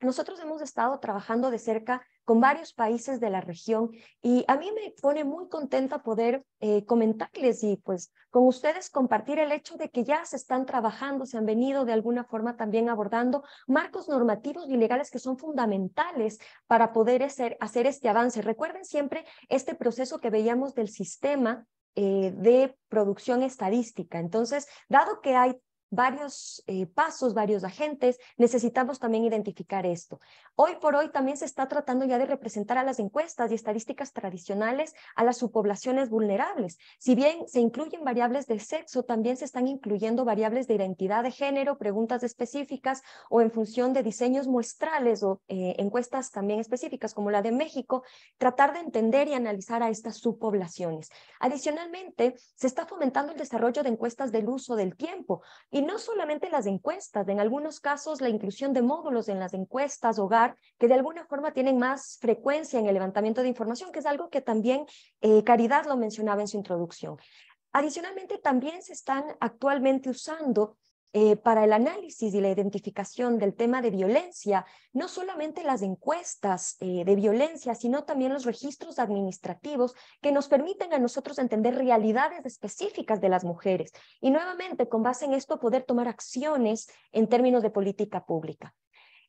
F: Nosotros hemos estado trabajando de cerca con varios países de la región y a mí me pone muy contenta poder eh, comentarles y pues con ustedes compartir el hecho de que ya se están trabajando, se han venido de alguna forma también abordando marcos normativos y legales que son fundamentales para poder hacer este avance. Recuerden siempre este proceso que veíamos del sistema eh, de producción estadística. Entonces, dado que hay varios eh, pasos, varios agentes, necesitamos también identificar esto. Hoy por hoy también se está tratando ya de representar a las encuestas y estadísticas tradicionales a las subpoblaciones vulnerables. Si bien se incluyen variables de sexo, también se están incluyendo variables de identidad de género, preguntas específicas o en función de diseños muestrales o eh, encuestas también específicas como la de México, tratar de entender y analizar a estas subpoblaciones. Adicionalmente, se está fomentando el desarrollo de encuestas del uso del tiempo y no solamente las encuestas, en algunos casos la inclusión de módulos en las encuestas hogar, que de alguna forma tienen más frecuencia en el levantamiento de información, que es algo que también eh, Caridad lo mencionaba en su introducción. Adicionalmente, también se están actualmente usando eh, para el análisis y la identificación del tema de violencia, no solamente las encuestas eh, de violencia, sino también los registros administrativos que nos permiten a nosotros entender realidades específicas de las mujeres y nuevamente con base en esto poder tomar acciones en términos de política pública.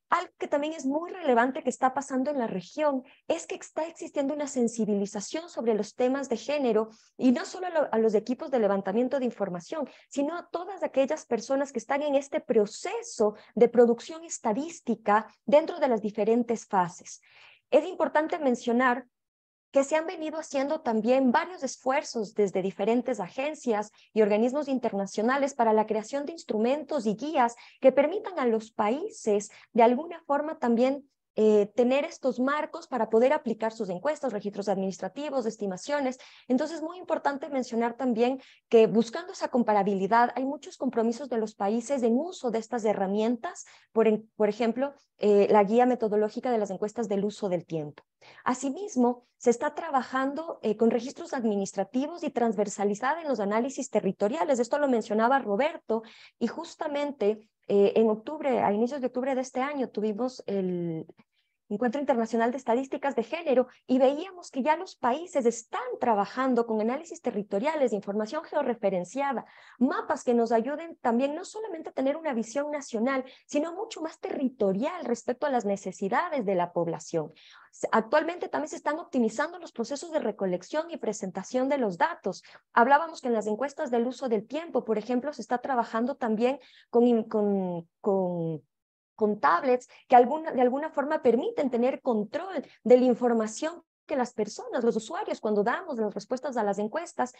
F: Algo que también es muy relevante que está pasando en la región es que está existiendo una sensibilización sobre los temas de género y no solo a los equipos de levantamiento de información, sino a todas aquellas personas que están en este proceso de producción estadística dentro de las diferentes fases. Es importante mencionar que se han venido haciendo también varios esfuerzos desde diferentes agencias y organismos internacionales para la creación de instrumentos y guías que permitan a los países de alguna forma también eh, tener estos marcos para poder aplicar sus encuestas, registros administrativos, estimaciones. Entonces, es muy importante mencionar también que buscando esa comparabilidad, hay muchos compromisos de los países en uso de estas herramientas, por, por ejemplo, eh, la guía metodológica de las encuestas del uso del tiempo. Asimismo, se está trabajando eh, con registros administrativos y transversalizada en los análisis territoriales. Esto lo mencionaba Roberto y justamente en octubre, a inicios de octubre de este año, tuvimos el, Encuentro Internacional de Estadísticas de Género, y veíamos que ya los países están trabajando con análisis territoriales, de información georreferenciada, mapas que nos ayuden también no solamente a tener una visión nacional, sino mucho más territorial respecto a las necesidades de la población. Actualmente también se están optimizando los procesos de recolección y presentación de los datos. Hablábamos que en las encuestas del uso del tiempo, por ejemplo, se está trabajando también con, con, con con tablets que de alguna forma permiten tener control de la información que las personas, los usuarios, cuando damos las respuestas a las encuestas,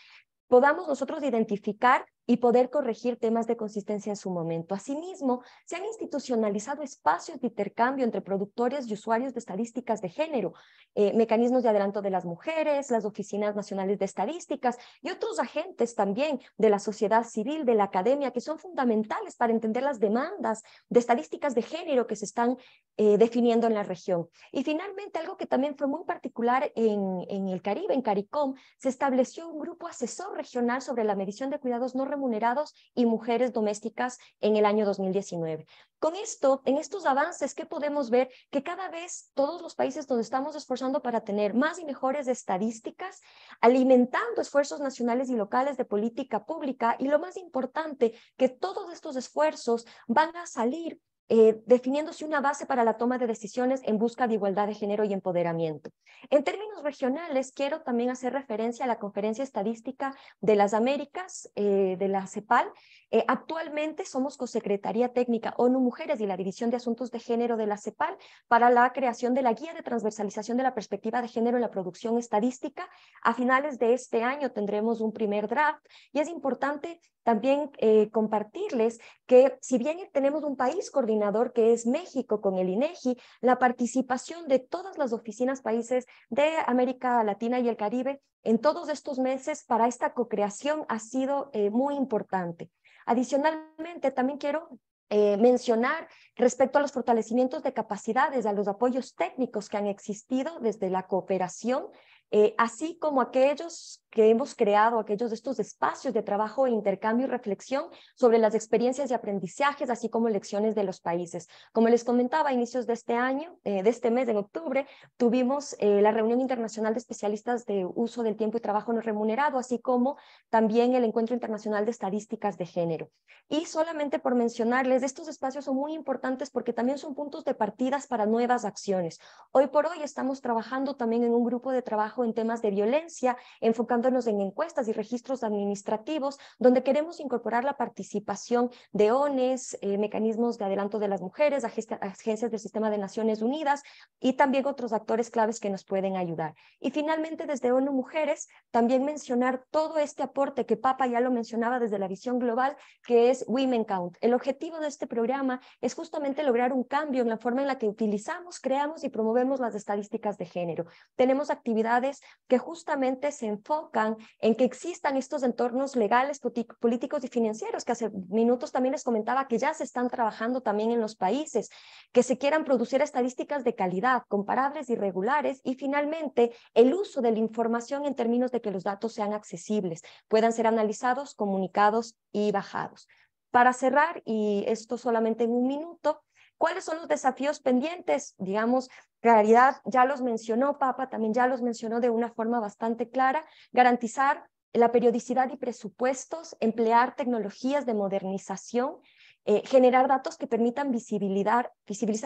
F: podamos nosotros identificar y poder corregir temas de consistencia en su momento. Asimismo, se han institucionalizado espacios de intercambio entre productores y usuarios de estadísticas de género, eh, mecanismos de adelanto de las mujeres, las oficinas nacionales de estadísticas y otros agentes también de la sociedad civil, de la academia, que son fundamentales para entender las demandas de estadísticas de género que se están eh, definiendo en la región. Y finalmente, algo que también fue muy particular en el Caribe, en CARICOM, se estableció un grupo asesor regional sobre la medición de cuidados no remunerados y mujeres domésticas en el año 2019. Con esto, en estos avances, ¿qué podemos ver? Que cada vez todos los países donde estamos esforzando para tener más y mejores estadísticas, alimentando esfuerzos nacionales y locales de política pública y lo más importante, que todos estos esfuerzos van a salir eh, definiéndose una base para la toma de decisiones en busca de igualdad de género y empoderamiento. En términos regionales, quiero también hacer referencia a la Conferencia Estadística de las Américas, eh, de la CEPAL. Eh, actualmente somos Secretaría Técnica ONU Mujeres y la División de Asuntos de Género de la CEPAL para la creación de la Guía de Transversalización de la Perspectiva de Género en la Producción Estadística. A finales de este año tendremos un primer draft y es importante también eh, compartirles que si bien tenemos un país coordinador que es México con el INEGI, la participación de todas las oficinas países de América Latina y el Caribe en todos estos meses para esta cocreación ha sido eh, muy importante. Adicionalmente, también quiero eh, mencionar respecto a los fortalecimientos de capacidades, a los apoyos técnicos que han existido desde la cooperación eh, así como aquellos que hemos creado, aquellos de estos espacios de trabajo, intercambio y reflexión sobre las experiencias y aprendizajes, así como lecciones de los países. Como les comentaba, a inicios de este año, eh, de este mes, en octubre, tuvimos eh, la reunión internacional de especialistas de uso del tiempo y trabajo no remunerado, así como también el encuentro internacional de estadísticas de género. Y solamente por mencionarles, estos espacios son muy importantes porque también son puntos de partidas para nuevas acciones. Hoy por hoy estamos trabajando también en un grupo de trabajo en temas de violencia, enfocándonos en encuestas y registros administrativos, donde queremos incorporar la participación de ONES, eh, mecanismos de adelanto de las mujeres, agencias del sistema de Naciones Unidas y también otros actores claves que nos pueden ayudar. Y finalmente, desde ONU Mujeres, también mencionar todo este aporte que Papa ya lo mencionaba desde la visión global, que es Women Count. El objetivo de este programa es justamente lograr un cambio en la forma en la que utilizamos, creamos y promovemos las estadísticas de género. Tenemos actividades que justamente se enfocan en que existan estos entornos legales, políticos y financieros, que hace minutos también les comentaba que ya se están trabajando también en los países, que se quieran producir estadísticas de calidad, comparables y regulares, y finalmente el uso de la información en términos de que los datos sean accesibles, puedan ser analizados, comunicados y bajados. Para cerrar, y esto solamente en un minuto, ¿Cuáles son los desafíos pendientes? Digamos, claridad, ya los mencionó Papa, también ya los mencionó de una forma bastante clara, garantizar la periodicidad y presupuestos, emplear tecnologías de modernización, eh, generar datos que permitan visibilizar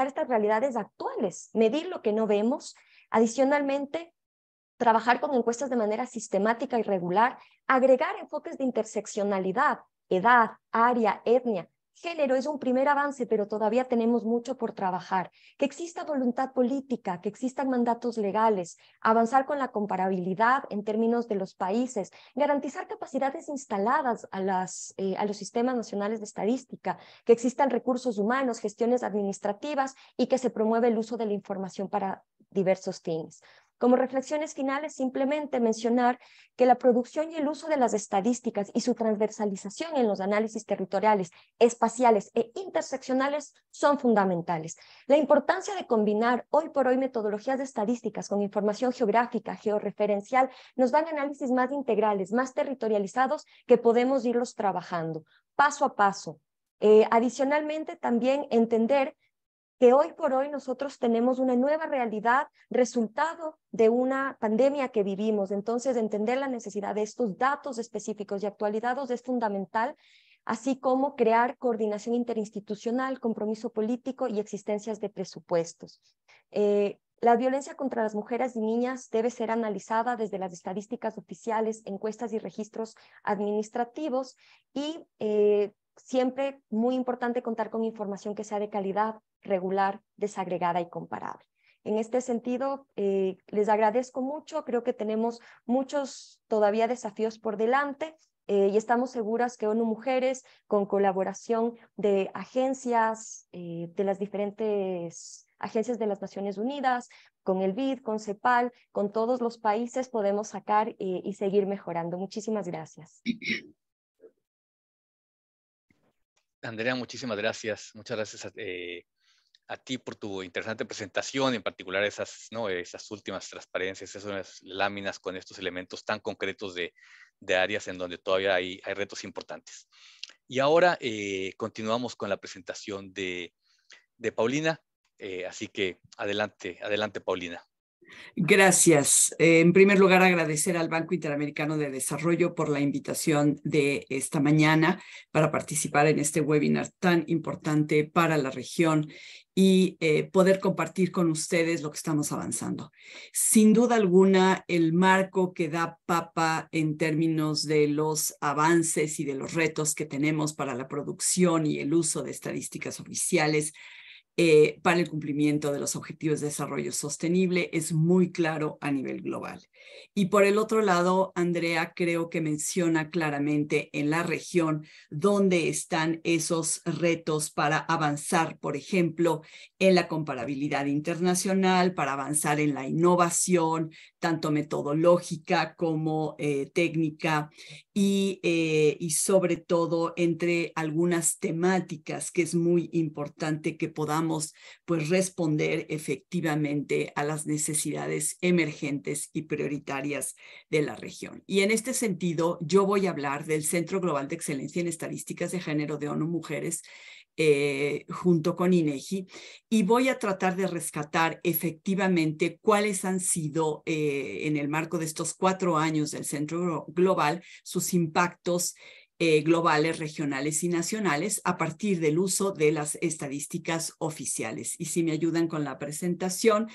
F: estas realidades actuales, medir lo que no vemos. Adicionalmente, trabajar con encuestas de manera sistemática y regular, agregar enfoques de interseccionalidad, edad, área, etnia, género es un primer avance, pero todavía tenemos mucho por trabajar. Que exista voluntad política, que existan mandatos legales, avanzar con la comparabilidad en términos de los países, garantizar capacidades instaladas a, eh, a los sistemas nacionales de estadística, que existan recursos humanos, gestiones administrativas y que se promueva el uso de la información para diversos fines. Como reflexiones finales, simplemente mencionar que la producción y el uso de las estadísticas y su transversalización en los análisis territoriales, espaciales e interseccionales son fundamentales. La importancia de combinar hoy por hoy metodologías de estadísticas con información geográfica, georreferencial, nos dan análisis más integrales, más territorializados que podemos irlos trabajando paso a paso. Eh, adicionalmente, también entender que hoy por hoy nosotros tenemos una nueva realidad resultado de una pandemia que vivimos. Entonces, entender la necesidad de estos datos específicos y actualizados es fundamental, así como crear coordinación interinstitucional, compromiso político y existencias de presupuestos. Eh, la violencia contra las mujeres y niñas debe ser analizada desde las estadísticas oficiales, encuestas y registros administrativos y eh, siempre muy importante contar con información que sea de calidad, regular, desagregada y comparable. En este sentido, eh, les agradezco mucho, creo que tenemos muchos todavía desafíos por delante, eh, y estamos seguras que ONU Mujeres, con colaboración de agencias, eh, de las diferentes agencias de las Naciones Unidas, con el BID, con CEPAL, con todos los países, podemos sacar y seguir mejorando. Muchísimas gracias.
B: Andrea, muchísimas gracias. Muchas gracias a, a ti por tu interesante presentación, en particular esas, esas últimas transparencias, esas láminas con estos elementos tan concretos de, de áreas en donde todavía hay, retos importantes. Y ahora eh, continuamos con la presentación de, Paulina, eh, así que adelante, adelante Paulina.
G: Gracias. Eh, en primer lugar, agradecer al Banco Interamericano de Desarrollo por la invitación de esta mañana para participar en este webinar tan importante para la región y eh, poder compartir con ustedes lo que estamos avanzando. Sin duda alguna, el marco que da Papa en términos de los avances y de los retos que tenemos para la producción y el uso de estadísticas oficiales eh, para el cumplimiento de los objetivos de desarrollo sostenible es muy claro a nivel global. Y por el otro lado, Andrea creo que menciona claramente en la región dónde están esos retos para avanzar, por ejemplo, en la comparabilidad internacional, para avanzar en la innovación, tanto metodológica como eh, técnica, eh, y, sobre todo entre algunas temáticas que es muy importante que podamos pues responder efectivamente a las necesidades emergentes y prioritarias de la región. Y en este sentido, yo voy a hablar del Centro Global de Excelencia en Estadísticas de Género de ONU Mujeres, eh, junto con INEGI y voy a tratar de rescatar efectivamente cuáles han sido eh, en el marco de estos cuatro años del Centro Global sus impactos eh, globales, regionales y nacionales a partir del uso de las estadísticas oficiales. Y si me ayudan con la presentación,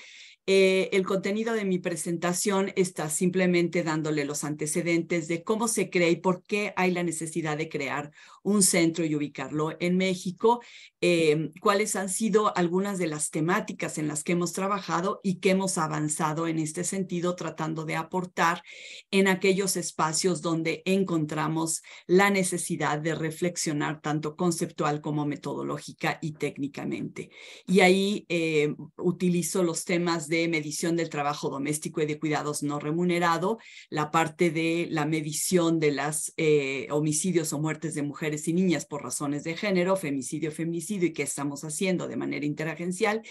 G: el contenido de mi presentación está simplemente dándole los antecedentes de cómo se crea y por qué hay la necesidad de crear un centro y ubicarlo en México, em, cuáles han sido algunas de las temáticas en las que hemos trabajado y que hemos avanzado en este sentido, tratando de aportar en aquellos espacios donde encontramos la necesidad de reflexionar tanto conceptual como metodológica y técnicamente. Y ahí em, utilizo los temas de medición del trabajo doméstico y de cuidados no remunerado, la parte de la medición de las eh, homicidios o muertes de mujeres y niñas por razones de género, femicidio, femicidio y qué estamos haciendo de manera interagencial.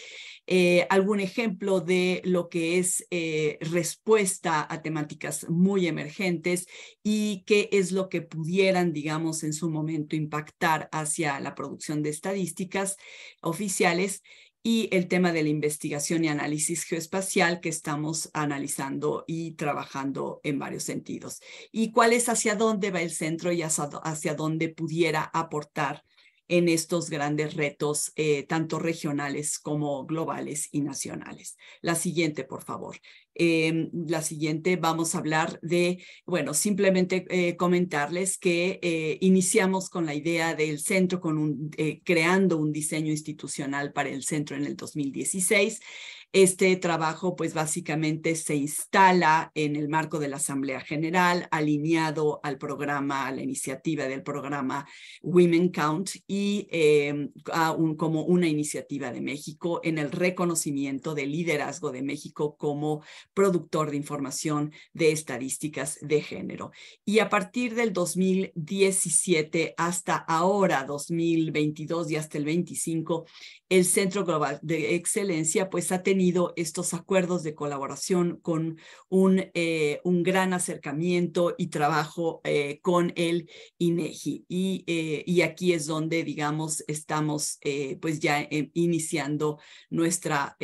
G: Eh, algún ejemplo de lo que es eh, respuesta a temáticas muy emergentes y qué es lo que pudieran, digamos, en su momento impactar hacia la producción de estadísticas oficiales y el tema de la investigación y análisis geoespacial que estamos analizando y trabajando en varios sentidos. ¿Y cuál es hacia dónde va el centro y hacia, dónde pudiera aportar en estos grandes retos, eh, tanto regionales como globales y nacionales? La siguiente, por favor. Em, la siguiente vamos a hablar de, bueno, simplemente eh, comentarles que eh, iniciamos con la idea del centro, con eh, creando un diseño institucional para el centro en el 2016. Este trabajo, pues básicamente se instala en el marco de la Asamblea General, alineado al programa, a la iniciativa del programa Women Count y eh, como una iniciativa de México en el reconocimiento del liderazgo de México como productor de información de estadísticas de género. Y a partir del 2017 hasta ahora, 2022 y hasta el 25, el Centro Global de Excelencia, pues ha tenido estos acuerdos de colaboración con un, eh, gran acercamiento y trabajo eh, con el INEGI. Eh, y, aquí es donde, digamos, estamos pues ya iniciando nuestra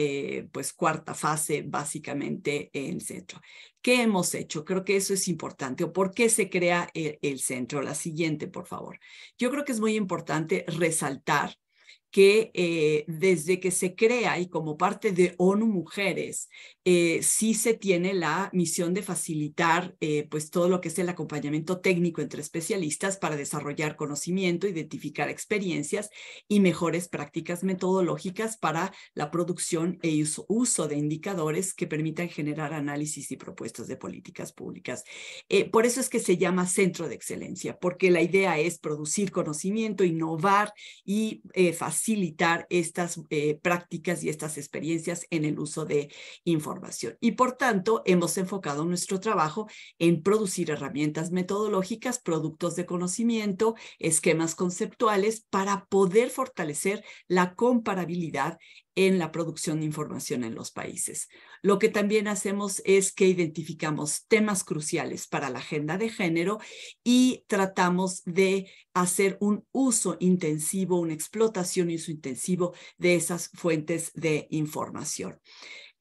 G: pues cuarta fase básicamente en el centro. ¿Qué hemos hecho? Creo que eso es importante. ¿O por qué se crea el centro? La siguiente, por favor. Yo creo que es muy importante resaltar que eh, desde que se crea y como parte de ONU Mujeres eh, sí se tiene la misión de facilitar eh, pues todo lo que es el acompañamiento técnico entre especialistas para desarrollar conocimiento, identificar experiencias y mejores prácticas metodológicas para la producción e uso de indicadores que permitan generar análisis y propuestas de políticas públicas. Eh, por eso es que se llama centro de excelencia, porque la idea es producir conocimiento, innovar y facilitar estas prácticas y estas experiencias en el uso de información y por tanto, hemos enfocado nuestro trabajo en producir herramientas metodológicas, productos de conocimiento, esquemas conceptuales para poder fortalecer la comparabilidad en la producción de información en los países. Lo que también hacemos es que identificamos temas cruciales para la agenda de género y tratamos de hacer un uso intensivo, una explotación y uso intensivo de esas fuentes de información.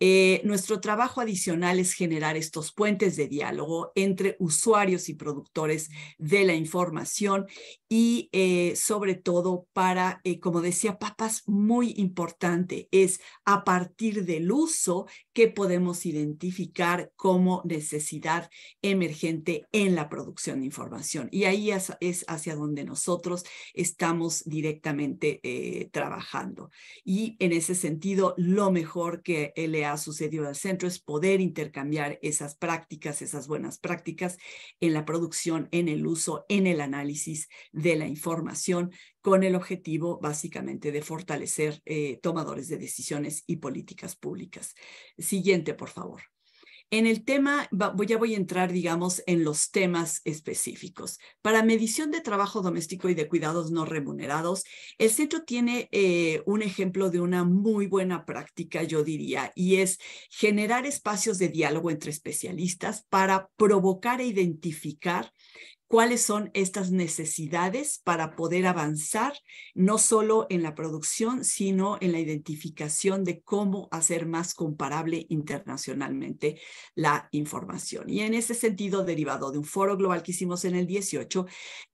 G: Eh, nuestro trabajo adicional es generar estos puentes de diálogo entre usuarios y productores de la información y eh, sobre todo para, eh, como decía Papas, muy importante es a partir del uso que podemos identificar como necesidad emergente en la producción de información. Y ahí es, hacia donde nosotros estamos directamente trabajando. Y en ese sentido, lo mejor que le sucedió sucedido al centro es poder intercambiar esas prácticas, esas buenas prácticas en la producción, en el uso, en el análisis de la información, con el objetivo básicamente de fortalecer eh, tomadores de decisiones y políticas públicas. Siguiente, por favor. En el tema, ya voy a entrar, digamos, en los temas específicos. Para medición de trabajo doméstico y de cuidados no remunerados, el centro tiene eh, un ejemplo de una muy buena práctica, yo diría, y es generar espacios de diálogo entre especialistas para provocar e identificar cuáles son estas necesidades para poder avanzar, no solo en la producción, sino en la identificación de cómo hacer más comparable internacionalmente la información. Y en ese sentido, derivado de un foro global que hicimos en el 18,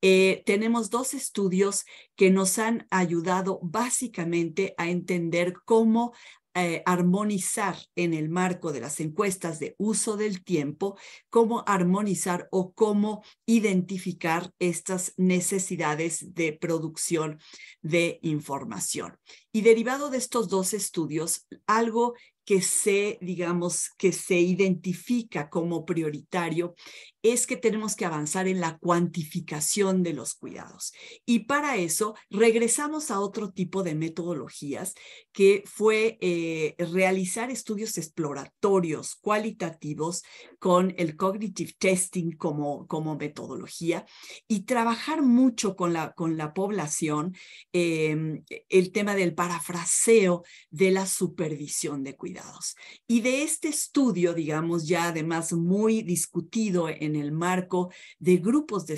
G: eh, tenemos dos estudios que nos han ayudado básicamente a entender cómo eh, armonizar en el marco de las encuestas de uso del tiempo, cómo armonizar o cómo identificar estas necesidades de producción de información. Y derivado de estos dos estudios, algo que se, digamos, que se identifica como prioritario es que tenemos que avanzar en la cuantificación de los cuidados. Y para eso regresamos a otro tipo de metodologías que fue eh, realizar estudios exploratorios cualitativos con el cognitive testing como, como metodología y trabajar mucho con la, con la población em, el tema del parafraseo de la supervisión de cuidados. Y de este estudio, digamos, ya además muy discutido en en el marco de grupos de,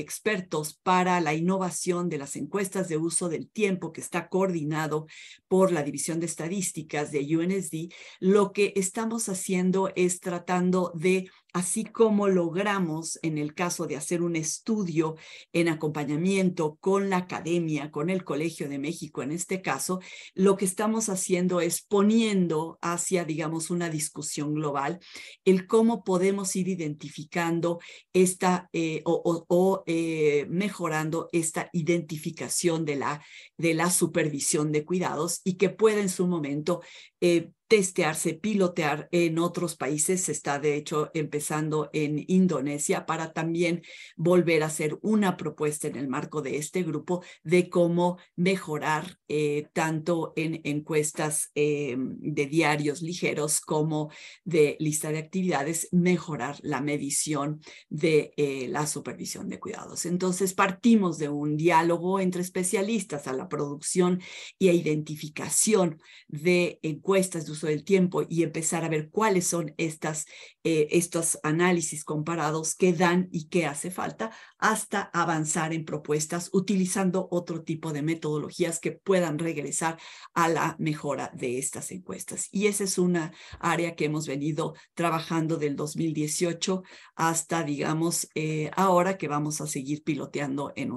G: expertos para la innovación de las encuestas de uso del tiempo que está coordinado por la División de Estadísticas de UNSD, lo que estamos haciendo es tratando de así como logramos en el caso de hacer un estudio en acompañamiento con la academia, con el Colegio de México en este caso, lo que estamos haciendo es poniendo hacia, digamos, una discusión global el cómo podemos ir identificando esta eh, o, eh, mejorando esta identificación de la, de la supervisión de cuidados y que pueda en su momento eh, testearse, pilotear en otros países. Se está, de hecho, empezando en Indonesia para también volver a hacer una propuesta en el marco de este grupo de cómo mejorar eh, tanto en encuestas eh, de diarios ligeros como de lista de actividades, mejorar la medición de eh, la supervisión de cuidados. Entonces, partimos de un diálogo entre especialistas a la producción y a identificación de encuestas de del tiempo y empezar a ver cuáles son estas, eh, estos análisis comparados que dan y qué hace falta hasta avanzar en propuestas utilizando otro tipo de metodologías que puedan regresar a la mejora de estas encuestas. Y esa es una área que hemos venido trabajando del 2018 hasta, digamos, eh, ahora que vamos a seguir piloteando en,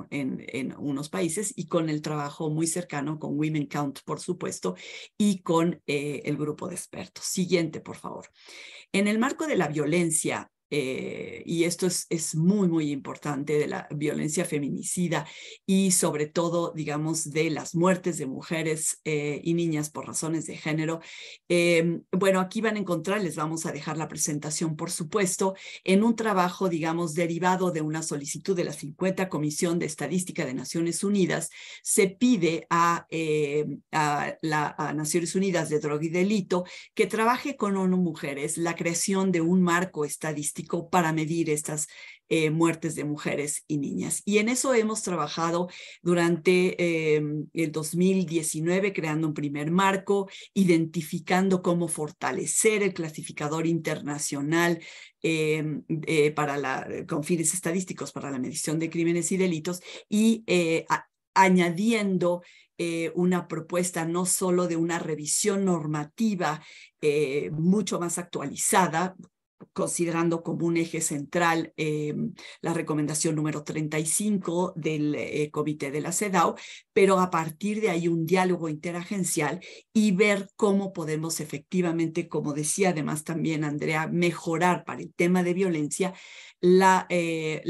G: unos países y con el trabajo muy cercano con Women Count, por supuesto, y con eh, el grupo de expertos. Siguiente, por favor. En el marco de la violencia, eh, y esto es, es, muy, muy importante, de la violencia feminicida y sobre todo, digamos, de las muertes de mujeres eh, y niñas por razones de género. Eh, bueno, aquí van a encontrar, les vamos a dejar la presentación, por supuesto, en un trabajo, digamos, derivado de una solicitud de la 50 Comisión de Estadística de Naciones Unidas, se pide a, a, a Naciones Unidas de Droga y Delito que trabaje con ONU Mujeres la creación de un marco estadístico para medir estas eh, muertes de mujeres y niñas. Y en eso hemos trabajado durante em, el 2019, creando un primer marco, identificando cómo fortalecer el clasificador internacional em, eh, para la, con fines estadísticos para la medición de crímenes y delitos y eh, añadiendo una propuesta no solo de una revisión normativa mucho más actualizada, considerando como un eje central em, la recomendación número 35 del eh, comité de la CEDAW, pero a partir de ahí un diálogo interagencial y ver cómo podemos efectivamente, como decía además también Andrea, mejorar para el tema de violencia, la, eh,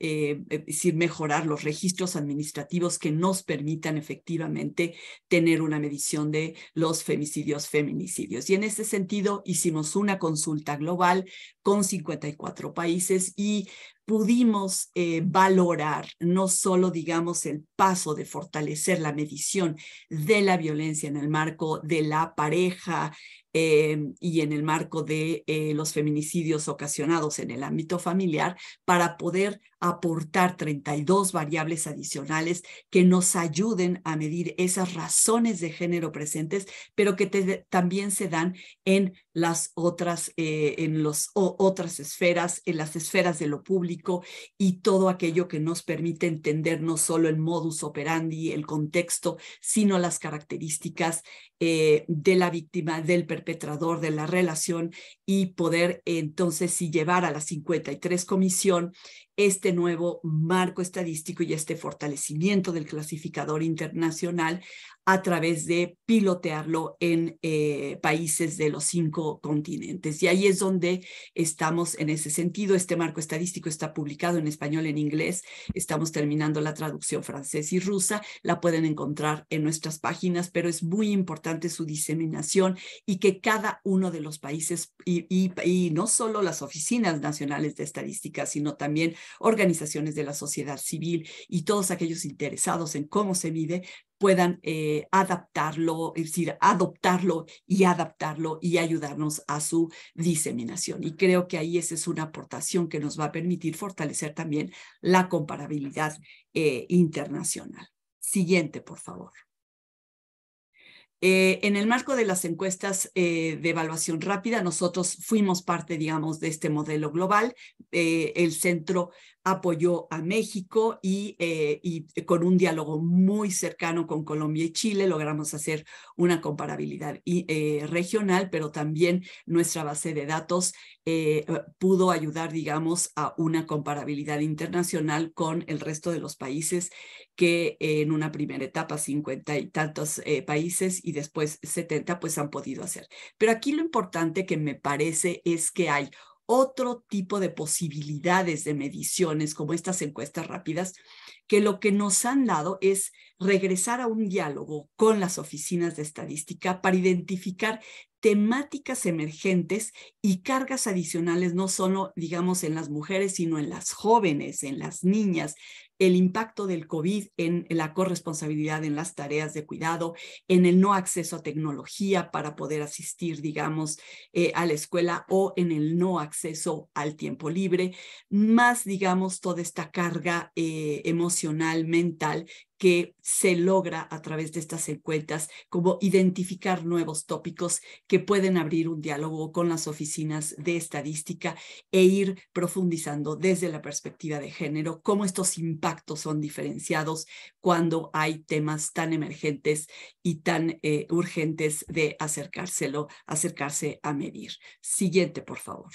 G: eh, decir, mejorar los registros administrativos que nos permitan efectivamente tener una medición de los femicidios, feminicidios. Y en ese sentido hicimos una consulta global con 54 países y pudimos eh, valorar no solo, digamos, el paso de fortalecer la medición de la violencia en el marco de la pareja eh, y en el marco de eh, los feminicidios ocasionados en el ámbito familiar para poder aportar 32 variables adicionales que nos ayuden a medir esas razones de género presentes, pero que también se dan en las otras, eh, en los, otras esferas, en las esferas de lo público y todo aquello que nos permite entender no solo el modus operandi, el contexto, sino las características eh, de la víctima, del perpetrador, de la relación y poder entonces si llevar a la 53 comisión este nuevo marco estadístico y este fortalecimiento del clasificador internacional a través de pilotearlo en eh, países de los cinco continentes. Y ahí es donde estamos en ese sentido. Este marco estadístico está publicado en español, en inglés. Estamos terminando la traducción francés y rusa. La pueden encontrar en nuestras páginas, pero es muy importante su diseminación y que cada uno de los países, y, no solo las oficinas nacionales de estadística, sino también organizaciones de la sociedad civil y todos aquellos interesados en cómo se vive puedan eh, adaptarlo, es decir, adoptarlo y adaptarlo y ayudarnos a su diseminación. Y creo que ahí esa es una aportación que nos va a permitir fortalecer también la comparabilidad eh, internacional. Siguiente, por favor. Eh, en el marco de las encuestas de evaluación rápida, nosotros fuimos parte, digamos, de este modelo global. el centro apoyó a México y, eh, eh, con un diálogo muy cercano con Colombia y Chile logramos hacer una comparabilidad eh, regional, pero también nuestra base de datos pudo ayudar, digamos, a una comparabilidad internacional con el resto de los países que en una primera etapa, 50 y tantos países y después 70 pues han podido hacer. Pero aquí lo importante que me parece es que hay otro tipo de posibilidades de mediciones como estas encuestas rápidas, que lo que nos han dado es regresar a un diálogo con las oficinas de estadística para identificar temáticas emergentes y cargas adicionales, no solo, digamos, en las mujeres, sino en las jóvenes, en las niñas, el impacto del COVID en la corresponsabilidad en las tareas de cuidado, en el no acceso a tecnología para poder asistir, digamos, eh, a la escuela o en el no acceso al tiempo libre, más, digamos, toda esta carga eh, emocional, mental que se logra a través de estas encuestas, como identificar nuevos tópicos que pueden abrir un diálogo con las oficinas de estadística e ir profundizando desde la perspectiva de género cómo estos impactos son diferenciados cuando hay temas tan emergentes y tan eh, urgentes de acercárselo, acercarse a medir. Siguiente, por favor.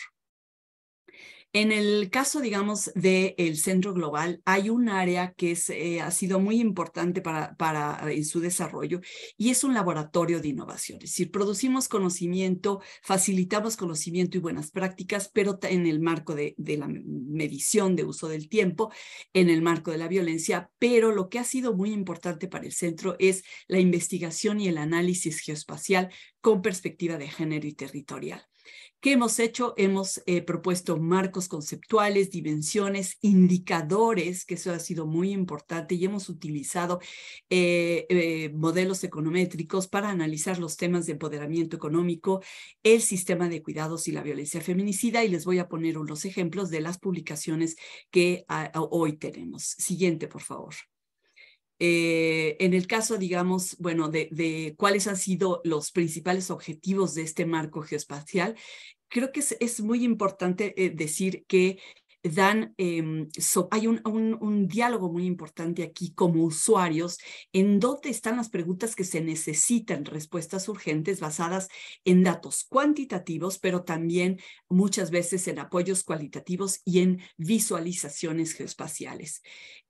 G: En el caso, digamos, del Centro Global, hay un área que eh, ha sido muy importante para, en su desarrollo y es un laboratorio de innovación. Es decir, producimos conocimiento, facilitamos conocimiento y buenas prácticas, pero en el marco de, de la medición de uso del tiempo, en el marco de la violencia, pero lo que ha sido muy importante para el centro es la investigación y el análisis geoespacial con perspectiva de género y territorial. ¿Qué hemos hecho? Hemos eh, propuesto marcos conceptuales, dimensiones, indicadores, que eso ha sido muy importante, y hemos utilizado eh, eh, modelos econométricos para analizar los temas de empoderamiento económico, el sistema de cuidados y la violencia feminicida, y les voy a poner unos ejemplos de las publicaciones que ah, hoy tenemos. Siguiente, por favor. Eh, en el caso, digamos, bueno, de, cuáles han sido los principales objetivos de este marco geoespacial, creo que es, muy importante eh, decir que dan, em, hay un, diálogo muy importante aquí como usuarios en dónde están las preguntas que se necesitan, respuestas urgentes basadas en datos cuantitativos, pero también muchas veces en apoyos cualitativos y en visualizaciones geoespaciales.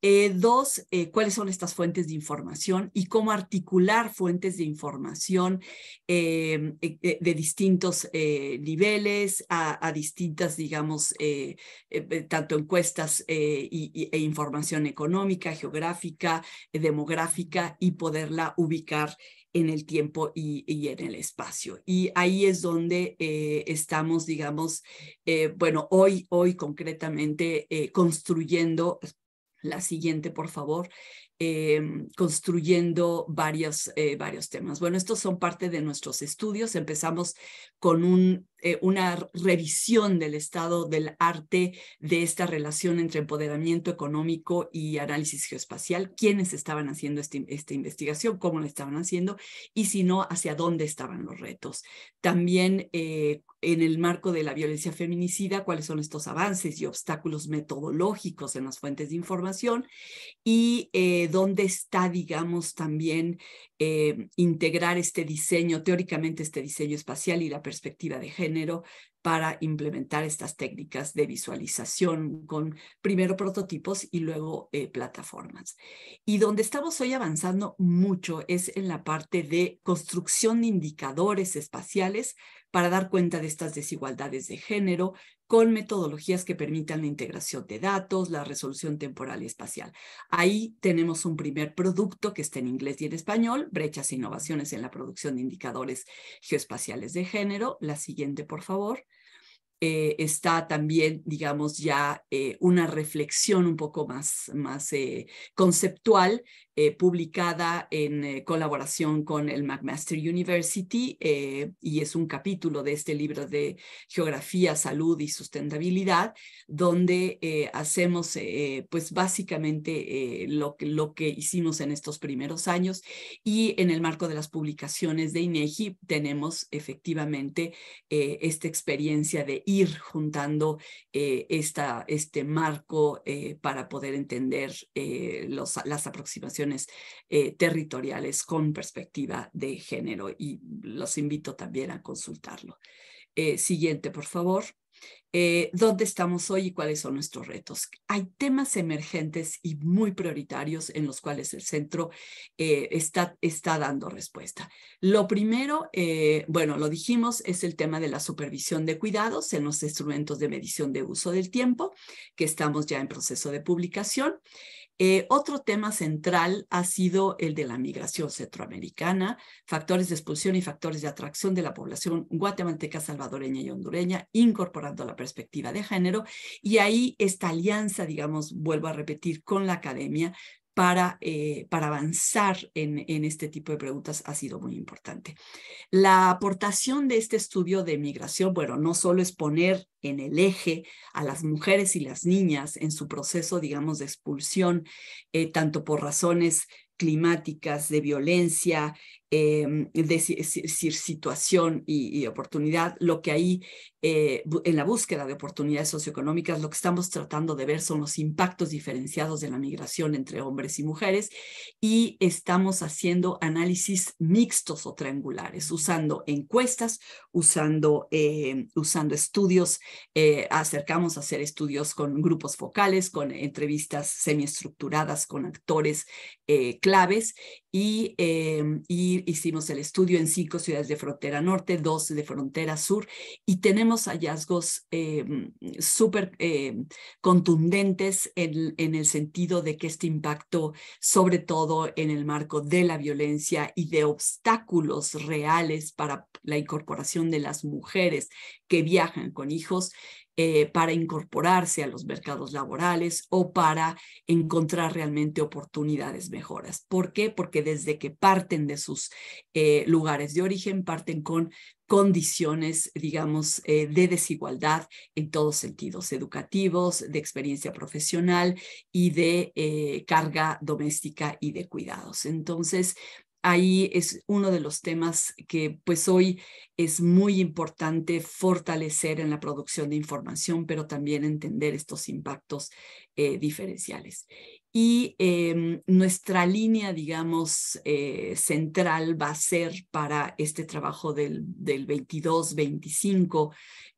G: Eh, dos, eh, cuáles son estas fuentes de información y cómo articular fuentes de información em, e, e, de, distintos eh, niveles a, a, distintas, digamos, tanto encuestas eh, e información económica, geográfica, eh, demográfica y poderla ubicar en el tiempo y, en el espacio. Y ahí es donde eh, estamos, digamos, bueno, hoy, hoy concretamente construyendo, la siguiente, por favor, Em, construyendo varios, eh, varios temas. Bueno, estos son parte de nuestros estudios. Empezamos con un, eh, una revisión del estado del arte de esta relación entre empoderamiento económico y análisis geoespacial, quiénes estaban haciendo este, esta investigación, cómo la estaban haciendo y si no, hacia dónde estaban los retos. También eh, en el marco de la violencia feminicida, cuáles son estos avances y obstáculos metodológicos en las fuentes de información y eh, dónde está, digamos, también eh, integrar este diseño, teóricamente este diseño espacial y la perspectiva de género para implementar estas técnicas de visualización con primero prototipos y luego eh, plataformas. Y donde estamos hoy avanzando mucho es en la parte de construcción de indicadores espaciales para dar cuenta de estas desigualdades de género, con metodologías que permitan la integración de datos, la resolución temporal y espacial. Ahí tenemos un primer producto que está en inglés y en español, brechas e innovaciones en la producción de indicadores geoespaciales de género. La siguiente, por favor. Eh, está también, digamos, ya eh, una reflexión un poco más, más eh, conceptual eh, publicada en eh, colaboración con el McMaster University eh, y es un capítulo de este libro de Geografía, Salud y Sustentabilidad, donde hacemos pues básicamente lo, lo que hicimos en estos primeros años y en el marco de las publicaciones de INEGI tenemos efectivamente esta experiencia de ir juntando esta, este marco para poder entender los, las aproximaciones eh, territoriales con perspectiva de género y los invito también a consultarlo. Eh, siguiente, por favor. Eh, dónde estamos hoy y cuáles son nuestros retos. Hay temas emergentes y muy prioritarios en los cuales el centro está, está dando respuesta. Lo primero, bueno, lo dijimos, es el tema de la supervisión de cuidados en los instrumentos de medición de uso del tiempo, que estamos ya en proceso de publicación. Eh, otro tema central ha sido el de la migración centroamericana, factores de expulsión y factores de atracción de la población guatemalteca, salvadoreña y hondureña, incorporando la perspectiva de género. Y ahí esta alianza, digamos, vuelvo a repetir, con la academia para, eh, para avanzar en, este tipo de preguntas ha sido muy importante. La aportación de este estudio de migración, bueno, no solo es poner en el eje a las mujeres y las niñas en su proceso, digamos, de expulsión, eh, tanto por razones climáticas, de violencia, eh, em, decir situación y, oportunidad, lo que hay eh, en la búsqueda de oportunidades socioeconómicas, lo que estamos tratando de ver son los impactos diferenciados de la migración entre hombres y mujeres y estamos haciendo análisis mixtos o triangulares, usando encuestas, usando, em, usando estudios, eh, acercamos a hacer estudios con grupos focales, con entrevistas semiestructuradas, con actores eh, claves y em, hicimos el estudio en cinco ciudades de frontera norte, dos de frontera sur y tenemos hallazgos eh, súper eh, contundentes en, en, el sentido de que este impacto, sobre todo en el marco de la violencia y de obstáculos reales para la incorporación de las mujeres que viajan con hijos, eh, para incorporarse a los mercados laborales o para encontrar realmente oportunidades mejoras. ¿Por qué? Porque desde que parten de sus eh, lugares de origen, parten con condiciones, digamos, eh, de desigualdad en todos sentidos, educativos, de experiencia profesional y de carga doméstica y de cuidados. Entonces, ahí es uno de los temas que pues hoy es muy importante fortalecer en la producción de información, pero también entender estos impactos eh, diferenciales y em, nuestra línea, digamos, eh, central va a ser para este trabajo del, del 22-25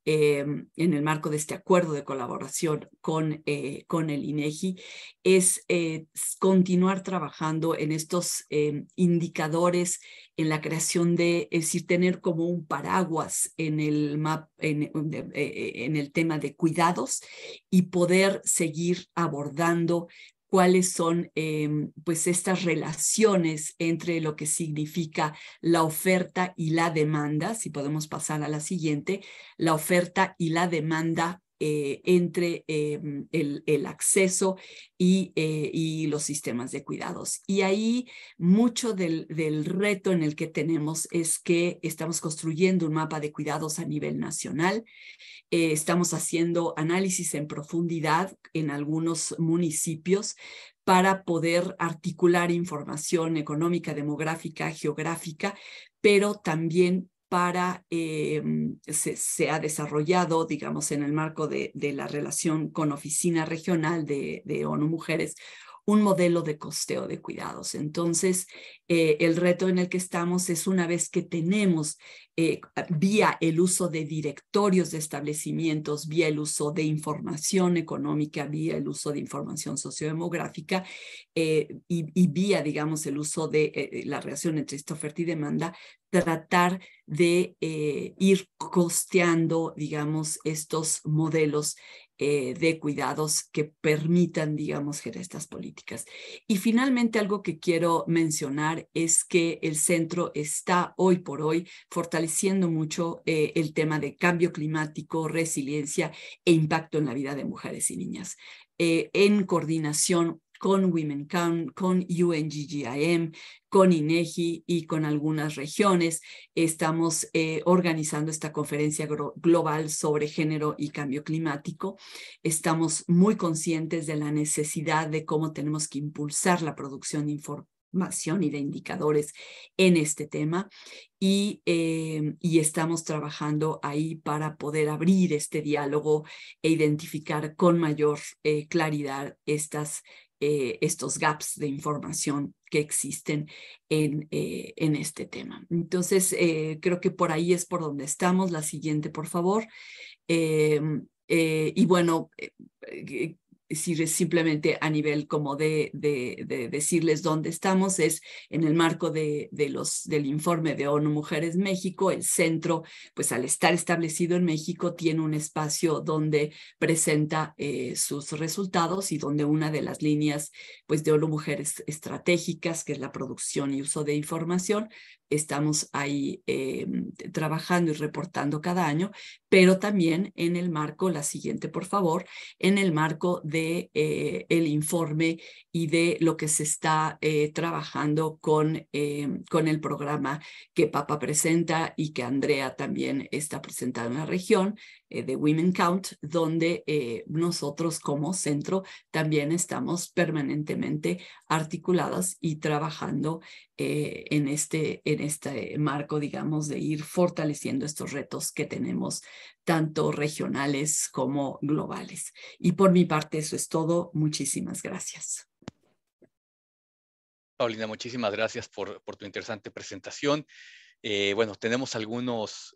G: em, en el marco de este acuerdo de colaboración con, eh, con el INEGI, es eh, continuar trabajando en estos em, indicadores, en la creación de, es decir, tener como un paraguas en el, en el tema de cuidados y poder seguir abordando cuáles son em, pues estas relaciones entre lo que significa la oferta y la demanda, si podemos pasar a la siguiente, la oferta y la demanda eh, entre em, el, acceso eh, y, los sistemas de cuidados. Y ahí mucho del, reto en el que tenemos es que estamos construyendo un mapa de cuidados a nivel nacional, eh, estamos haciendo análisis en profundidad en algunos municipios para poder articular información económica, demográfica, geográfica, pero también para, em, se, ha desarrollado, digamos, en el marco de, la relación con Oficina Regional de, ONU Mujeres, un modelo de costeo de cuidados. Entonces, eh, el reto en el que estamos es una vez que tenemos, eh, vía el uso de directorios de establecimientos, vía el uso de información económica, vía el uso de información sociodemográfica eh, y, y, vía, digamos, el uso de la relación entre oferta y demanda, tratar de eh, ir costeando, digamos, estos modelos eh, de cuidados que permitan, digamos, generar estas políticas. Y finalmente, algo que quiero mencionar es que el centro está hoy por hoy fortaleciendo mucho eh, el tema de cambio climático, resiliencia e impacto en la vida de mujeres y niñas. en coordinación con Women Count, con UNGGIM, con INEGI e y con algunas regiones. Estamos eh, organizando esta conferencia global sobre género y cambio climático. Estamos muy conscientes de la necesidad de cómo tenemos que impulsar la producción de información y de indicadores en este tema y, em, estamos trabajando ahí para poder abrir este diálogo e identificar con mayor eh, claridad estas eh, estos gaps de información que existen en, eh, en este tema. Entonces, eh, creo que por ahí es por donde estamos. La siguiente, por favor. Em, y bueno, decir simplemente a nivel como de, de, decirles dónde estamos, es en el marco de, los, del informe de ONU Mujeres México, el centro, pues al estar establecido en México, tiene un espacio donde presenta eh, sus resultados y donde una de las líneas pues de ONU Mujeres estratégicas, que es la producción y uso de información, estamos ahí em, trabajando y reportando cada año, pero también en el marco, la siguiente por favor, en el marco de eh, el informe y de lo que se está eh, trabajando con, em, con el programa que Papa presenta y que Andrea también está presentando en la región, eh, de Women Count, donde eh, nosotros como centro también estamos permanentemente articuladas y trabajando eh, en, este, en este marco, digamos, de ir fortaleciendo estos retos que tenemos, tanto regionales como globales. Y por mi parte, eso es todo. Muchísimas gracias.
B: Paulina, muchísimas gracias por, tu interesante presentación. bueno, tenemos algunos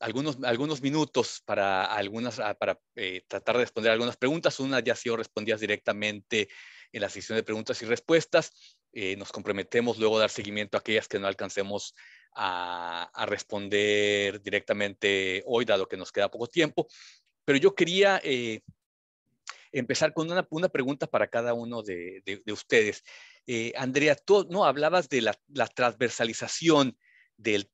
B: algunos, algunos minutos para, algunas, ah, para eh, tratar de responder algunas preguntas. Una ya ha sido respondidas directamente en la sesión de preguntas y respuestas. Eh, nos comprometemos luego a dar seguimiento a aquellas que no alcancemos a, responder directamente hoy, dado que nos queda poco tiempo. Pero yo quería eh, empezar con una, una, pregunta para cada uno de, de, ustedes. Andrea, tú no hablabas de la, la transversalización del,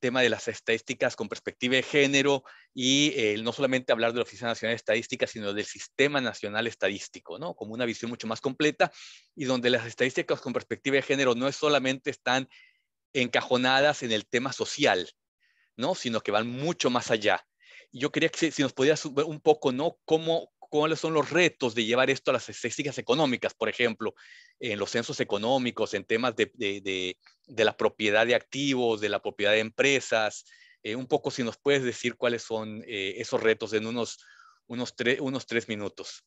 B: tema de las estadísticas con perspectiva de género y eh, no solamente hablar de la Oficina Nacional de Estadística, sino del Sistema Nacional Estadístico, ¿no? Como una visión mucho más completa y donde las estadísticas con perspectiva de género no solamente están encajonadas en el tema social, ¿no? Sino que van mucho más allá. Yo quería que si, nos podías un poco, ¿no? ¿Cómo, cuáles son los retos de llevar esto a las estadísticas económicas, por ejemplo, en los censos económicos, en temas de, de, de, de la propiedad de activos, de la propiedad de empresas. Eh, un poco si nos puedes decir cuáles son eh, esos retos en unos, unos, unos tres minutos.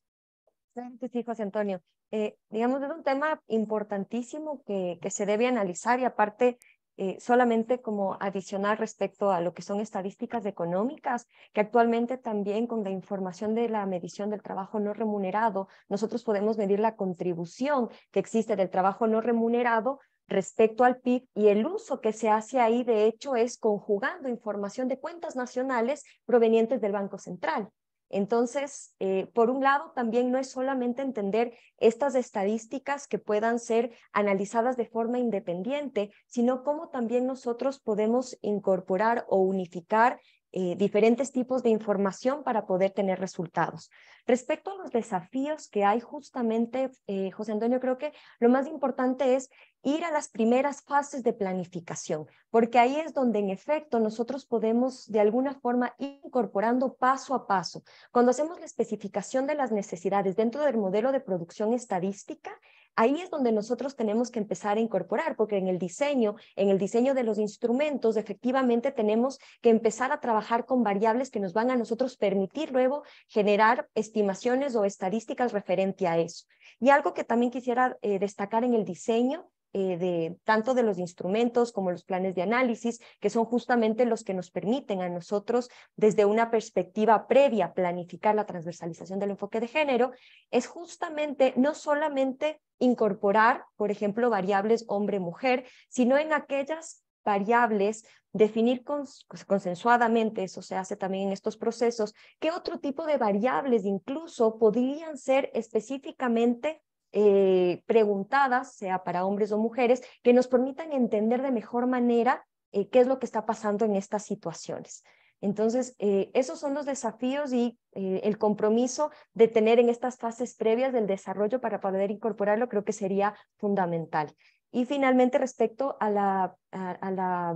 F: Sí, José Antonio. Eh, digamos, es un tema importantísimo que, que se debe analizar y aparte eh, solamente como adicional respecto a lo que son estadísticas económicas, que actualmente también con la información de la medición del trabajo no remunerado, nosotros podemos medir la contribución que existe del trabajo no remunerado respecto al PIB y el uso que se hace ahí, de hecho, es conjugando información de cuentas nacionales provenientes del Banco Central. Entonces, eh, por un lado, también no es solamente entender estas estadísticas que puedan ser analizadas de forma independiente, sino cómo también nosotros podemos incorporar o unificar eh, diferentes tipos de información para poder tener resultados. Respecto a los desafíos que hay justamente, eh, José Antonio, creo que lo más importante es ir a las primeras fases de planificación, porque ahí es donde en efecto nosotros podemos de alguna forma ir incorporando paso a paso. Cuando hacemos la especificación de las necesidades dentro del modelo de producción estadística, Ahí es donde nosotros tenemos que empezar a incorporar, porque en el diseño, en el diseño de los instrumentos, efectivamente tenemos que empezar a trabajar con variables que nos van a nosotros permitir luego generar estimaciones o estadísticas referente a eso. Y algo que también quisiera eh, destacar en el diseño eh, de tanto de los instrumentos como los planes de análisis, que son justamente los que nos permiten a nosotros, desde una perspectiva previa, planificar la transversalización del enfoque de género, es justamente no solamente incorporar, por ejemplo, variables hombre-mujer, sino en aquellas variables, definir pues, consensuadamente, eso se hace también en estos procesos, qué otro tipo de variables incluso podrían ser específicamente eh, preguntadas, sea para hombres o mujeres, que nos permitan entender de mejor manera eh, qué es lo que está pasando en estas situaciones. Entonces, eh, esos son los desafíos y el compromiso de tener en estas fases previas del desarrollo para poder incorporarlo creo que sería fundamental. Y finalmente, respecto a la, a la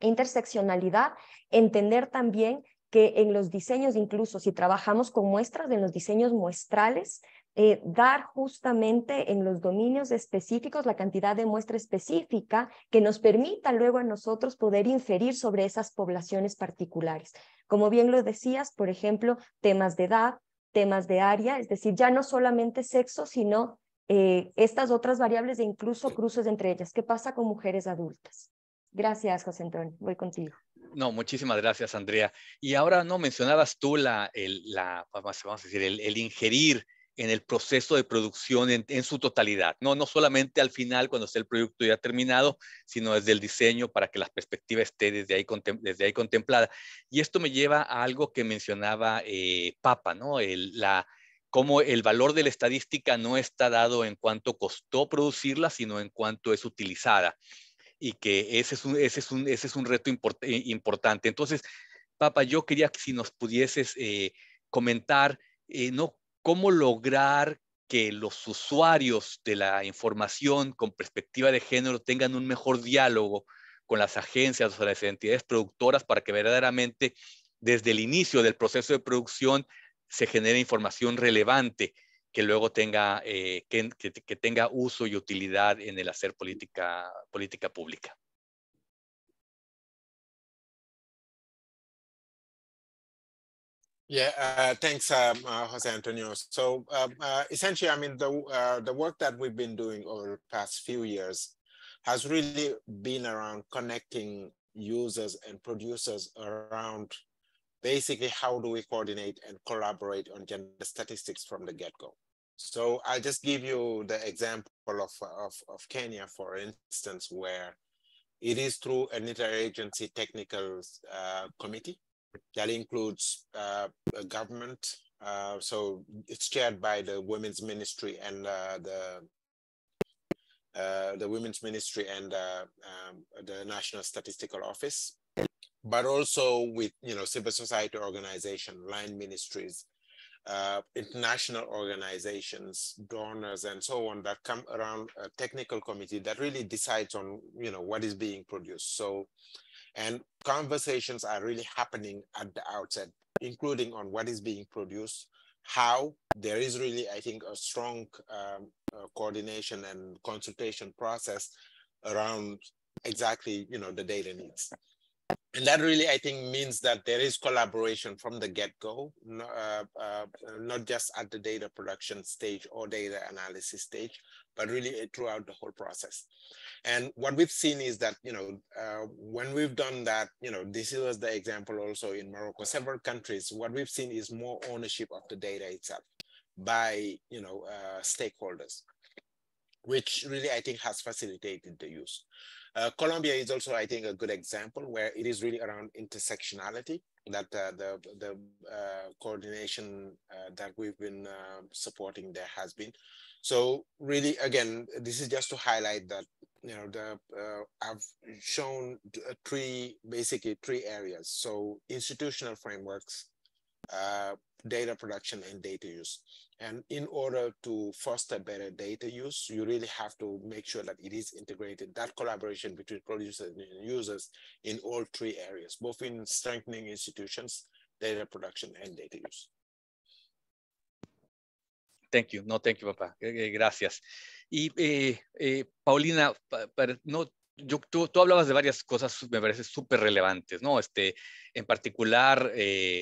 F: interseccionalidad, entender también que en los diseños, incluso si trabajamos con muestras, en los diseños muestrales, eh, dar justamente en los dominios específicos la cantidad de muestra específica que nos permita luego a nosotros poder inferir sobre esas poblaciones particulares. Como bien lo decías, por ejemplo, temas de edad, temas de área, es decir, ya no solamente sexo, sino eh, estas otras variables e incluso cruces entre ellas. ¿Qué pasa con mujeres adultas? Gracias, José Antonio. Voy contigo.
B: No, muchísimas gracias, Andrea. Y ahora no mencionabas tú la, el, la vamos a decir, el, el ingerir en el proceso de producción en, su totalidad, no, no solamente al final cuando esté el proyecto ya terminado, sino desde el diseño para que la perspectiva esté desde ahí, desde ahí contemplada. Y esto me lleva a algo que mencionaba eh, Papa, ¿no? El, la, cómo el valor de la estadística no está dado en cuánto costó producirla, sino en cuánto es utilizada. Y que ese es un, ese es un, ese es un reto eh, importante. Entonces, Papa, yo quería que si nos pudieses eh, comentar eh, no cómo lograr que los usuarios de la información con perspectiva de género tengan un mejor diálogo con las agencias o las entidades productoras para que verdaderamente desde el inicio del proceso de producción se genere información relevante que luego tenga, eh, que, tenga uso y
A: utilidad en el hacer política pública.
E: Yeah, uh, thanks, um, uh, Jose Antonio. So um, uh, essentially, I mean, the, uh, the work that we've been doing over the past few years has really been around connecting users and producers around basically how do we coordinate and collaborate on gender statistics from the get-go. So I'll just give you the example of, of, of Kenya, for instance, where it is through an interagency technical uh, committee that includes uh, government. Uh, so it's chaired by the women's ministry and uh, the the women's ministry and um, the National Statistical Office, but also with you know civil society organization, line ministries, uh, international organizations, donors, and so on that come around a technical committee that really decides on you know what is being produced. So and conversations are really happening at the outset, including on what is being produced, how there is really, I think, a strong um, uh, coordination and consultation process around exactly, you know, the data needs. And that really, I think, means that there is collaboration from the get-go, uh, uh, not just at the data production stage or data analysis stage, but really throughout the whole process. And what we've seen is that, you know, uh, when we've done that, you know, this was the example also in Morocco, several countries, what we've seen is more ownership of the data itself by, you know, uh, stakeholders, which really, I think, has facilitated the use. Uh, Colombia is also, I think, a good example where it is really around intersectionality that uh, the the uh, coordination uh, that we've been uh, supporting there has been. So really, again, this is just to highlight that you know the uh, I've shown uh, three basically three areas. So institutional frameworks, uh, data production, and data use. And in order to foster better data use, you really have to make sure that it is integrated, that collaboration between producers and users in all three areas, both in strengthening institutions, data production, and data use.
B: thank you, no thank you, papá. Eh, eh, gracias. Y eh, Paulina, no, yo, tú, hablabas de varias cosas, me parece súper relevantes, ¿no? Este, en particular,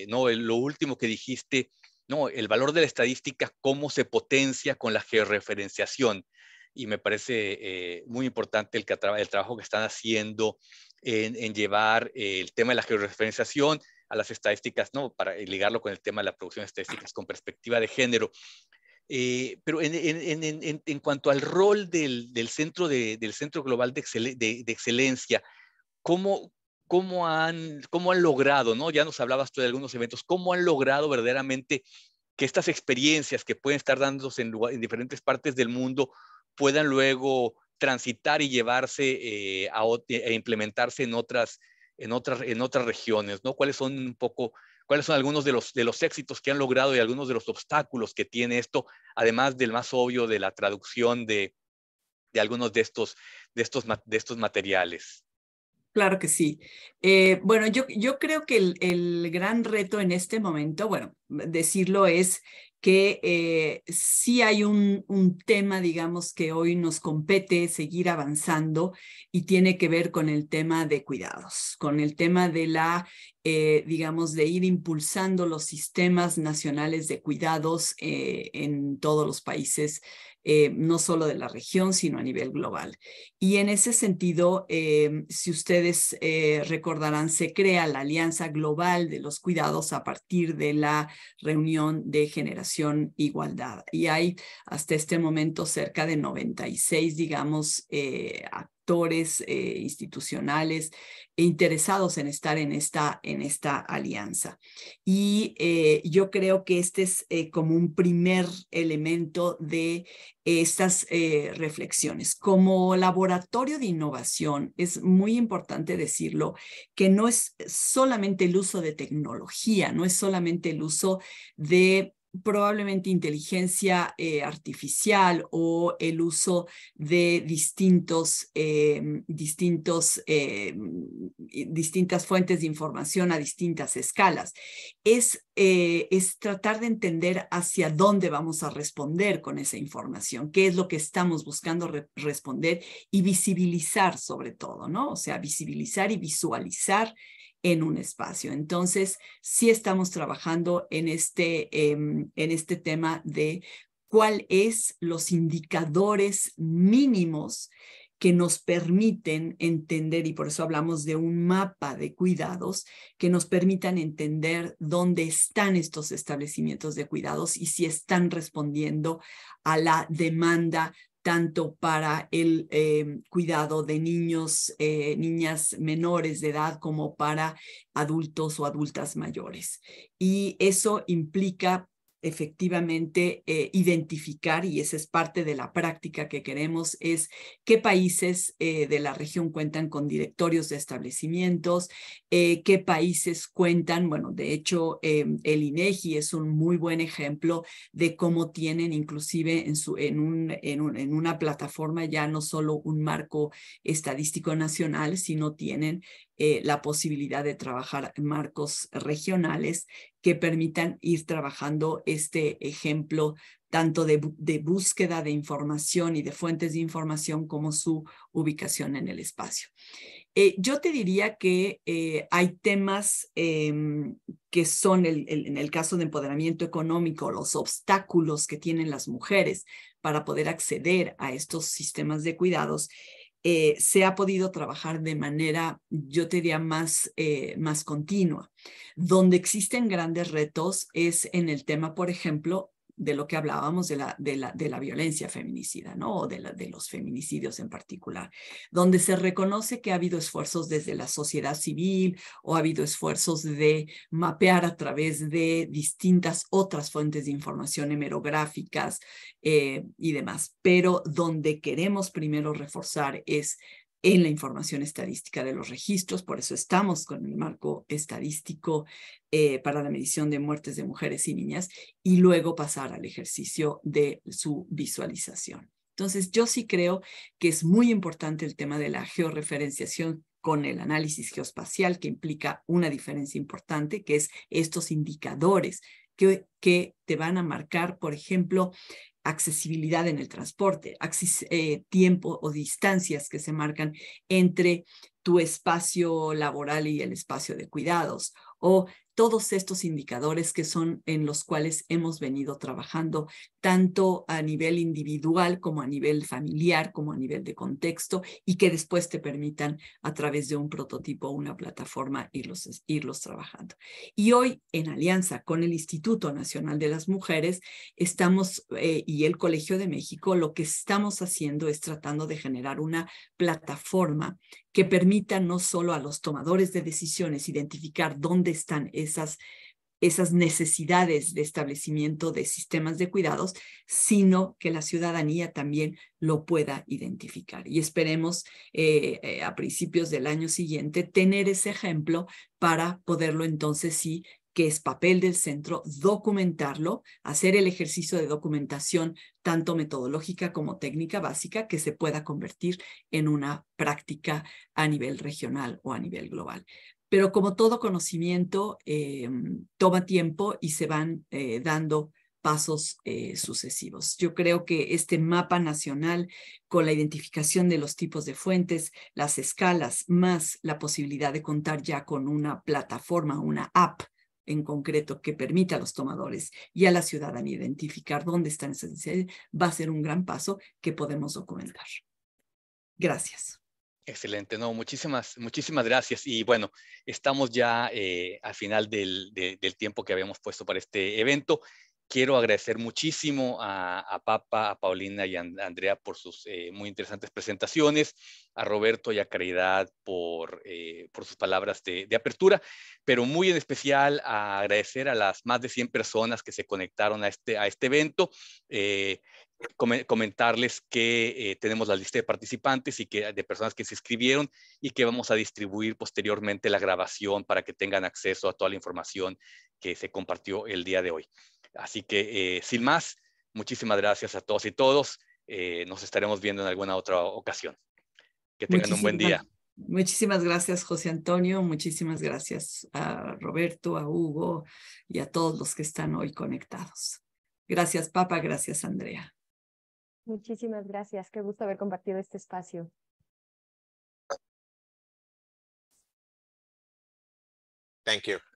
B: no, lo último que dijiste, no, el valor de la estadística, cómo se potencia con la georreferenciación. Y me parece muy importante el, que, el trabajo que están haciendo en, llevar el tema de la georreferenciación a las estadísticas, ¿no? Para ligarlo con el tema de la producción de estadísticas con perspectiva de género. Eh, pero en, cuanto al rol del, centro, del centro Global de, Excelencia, ¿cómo, cómo, han, ¿cómo han logrado, ¿no? ya nos hablabas tú de algunos eventos, cómo han logrado verdaderamente que estas experiencias que pueden estar dándose en, diferentes partes del mundo puedan luego transitar y llevarse eh, a, e, e implementarse en otras, en, otras, en otras regiones, ¿no? ¿Cuáles son un poco cuáles son algunos de los, de los éxitos que han logrado y algunos de los obstáculos que tiene esto, además del más obvio de la traducción de, de algunos de estos, de, estos, de estos materiales.
G: Claro que sí. Eh, bueno, yo, creo que el, el, gran reto en este momento, bueno, decirlo es que eh, sí hay un, tema, digamos, que hoy nos compete seguir avanzando y tiene que ver con el tema de cuidados, con el tema de la, eh, digamos, de ir impulsando los sistemas nacionales de cuidados eh, en todos los países eh, no solo de la región, sino a nivel global. Y en ese sentido, eh, si ustedes eh, recordarán, se crea la Alianza Global de los Cuidados a partir de la reunión de Generación Igualdad. Y hay hasta este momento cerca de 96, digamos, actores institucionales interesados en estar en esta, en esta alianza. Y eh, yo creo que este es eh, como un primer elemento de estas eh, reflexiones. Como laboratorio de innovación, es muy importante decirlo que no es solamente el uso de tecnología, no es solamente el uso de probablemente inteligencia eh, artificial o el uso de distintos, em, distintos, em, distintas fuentes de información a distintas escalas. Es, eh, es tratar de entender hacia dónde vamos a responder con esa información, qué es lo que estamos buscando responder y visibilizar sobre todo, ¿no? O sea, visibilizar y visualizar en un espacio. Entonces, sí estamos trabajando en este, em, en este tema de cuáles es los indicadores mínimos que nos permiten entender, y por eso hablamos de un mapa de cuidados, que nos permitan entender dónde están estos establecimientos de cuidados y si están respondiendo a la demanda tanto para el em, cuidado de niños, eh, niñas menores de edad, como para adultos o adultas mayores. Y eso implica efectivamente eh, identificar, y esa es parte de la práctica que queremos, es qué países eh, de la región cuentan con directorios de establecimientos, eh, qué países cuentan, bueno, de hecho, el INEGI es un muy buen ejemplo de cómo tienen inclusive en, su, en, en una plataforma ya no solo un marco estadístico nacional, sino tienen eh, la posibilidad de trabajar marcos regionales que permitan ir trabajando este ejemplo tanto de, búsqueda de información y de fuentes de información como su ubicación en el espacio. Eh, yo te diría que eh, hay temas em, que son, en el caso de empoderamiento económico, los obstáculos que tienen las mujeres para poder acceder a estos sistemas de cuidados eh, se ha podido trabajar de manera, yo te diría, más, eh, más continua. Donde existen grandes retos es en el tema, por ejemplo, de lo que hablábamos de la, de la, de la violencia feminicida, ¿no? O de, la, de los feminicidios en particular, donde se reconoce que ha habido esfuerzos desde la sociedad civil o ha habido esfuerzos de mapear a través de distintas otras fuentes de información hemerográficas eh, y demás, pero donde queremos primero reforzar es en la información estadística de los registros, por eso estamos con el marco estadístico eh, para la medición de muertes de mujeres y niñas y luego pasar al ejercicio de su visualización. Entonces, yo sí creo que es muy importante el tema de la georreferenciación con el análisis geospacial que implica una diferencia importante, que es estos indicadores que te van a marcar, por ejemplo, accesibilidad en el transporte, eh, tiempo o distancias que se marcan entre tu espacio laboral y el espacio de cuidados, o todos estos indicadores que son en los cuales hemos venido trabajando tanto a nivel individual como a nivel familiar, como a nivel de contexto y que después te permitan a través de un prototipo o una plataforma irlos, trabajando. Y hoy en alianza con el Instituto Nacional de las Mujeres estamos eh, y el Colegio de México lo que estamos haciendo es tratando de generar una plataforma que permita no solo a los tomadores de decisiones identificar dónde están esas, esas necesidades de establecimiento de sistemas de cuidados, sino que la ciudadanía también lo pueda identificar. Y esperemos eh, eh, a principios del año siguiente tener ese ejemplo para poderlo entonces sí que es papel del centro documentarlo, hacer el ejercicio de documentación tanto metodológica como técnica básica que se pueda convertir en una práctica a nivel regional o a nivel global. Pero como todo conocimiento, eh, toma tiempo y se van eh, dando pasos eh, sucesivos. Yo creo que este mapa nacional con la identificación de los tipos de fuentes, las escalas, más la posibilidad de contar ya con una plataforma, una app en concreto que permita a los tomadores y a la ciudadanía identificar dónde están esas necesidades va a ser un gran paso que podemos documentar.
B: Gracias. Excelente, no, muchísimas, muchísimas gracias. Y bueno, estamos ya eh, al final del, del, tiempo que habíamos puesto para este evento quiero agradecer muchísimo a, Papa, a Paulina y a Andrea por sus eh, muy interesantes presentaciones, a Roberto y a Caridad por, eh, sus palabras de, apertura, pero muy en especial agradecer a las más de 100 personas que se conectaron a este, este evento. Eh, comentarles que eh, tenemos la lista de participantes y que de personas que se inscribieron y que vamos a distribuir posteriormente la grabación para que tengan acceso a toda la información que se compartió el día de hoy. Así que eh, sin más, muchísimas gracias a todos y todos. Eh, nos estaremos viendo en alguna otra ocasión. Que tengan un buen día.
G: Muchísimas gracias, José Antonio. Muchísimas gracias a Roberto, a Hugo y a todos los que están hoy conectados.
A: Gracias, Papa. Gracias, Andrea.
F: Muchísimas gracias. Qué gusto haber compartido este
A: espacio. Thank you.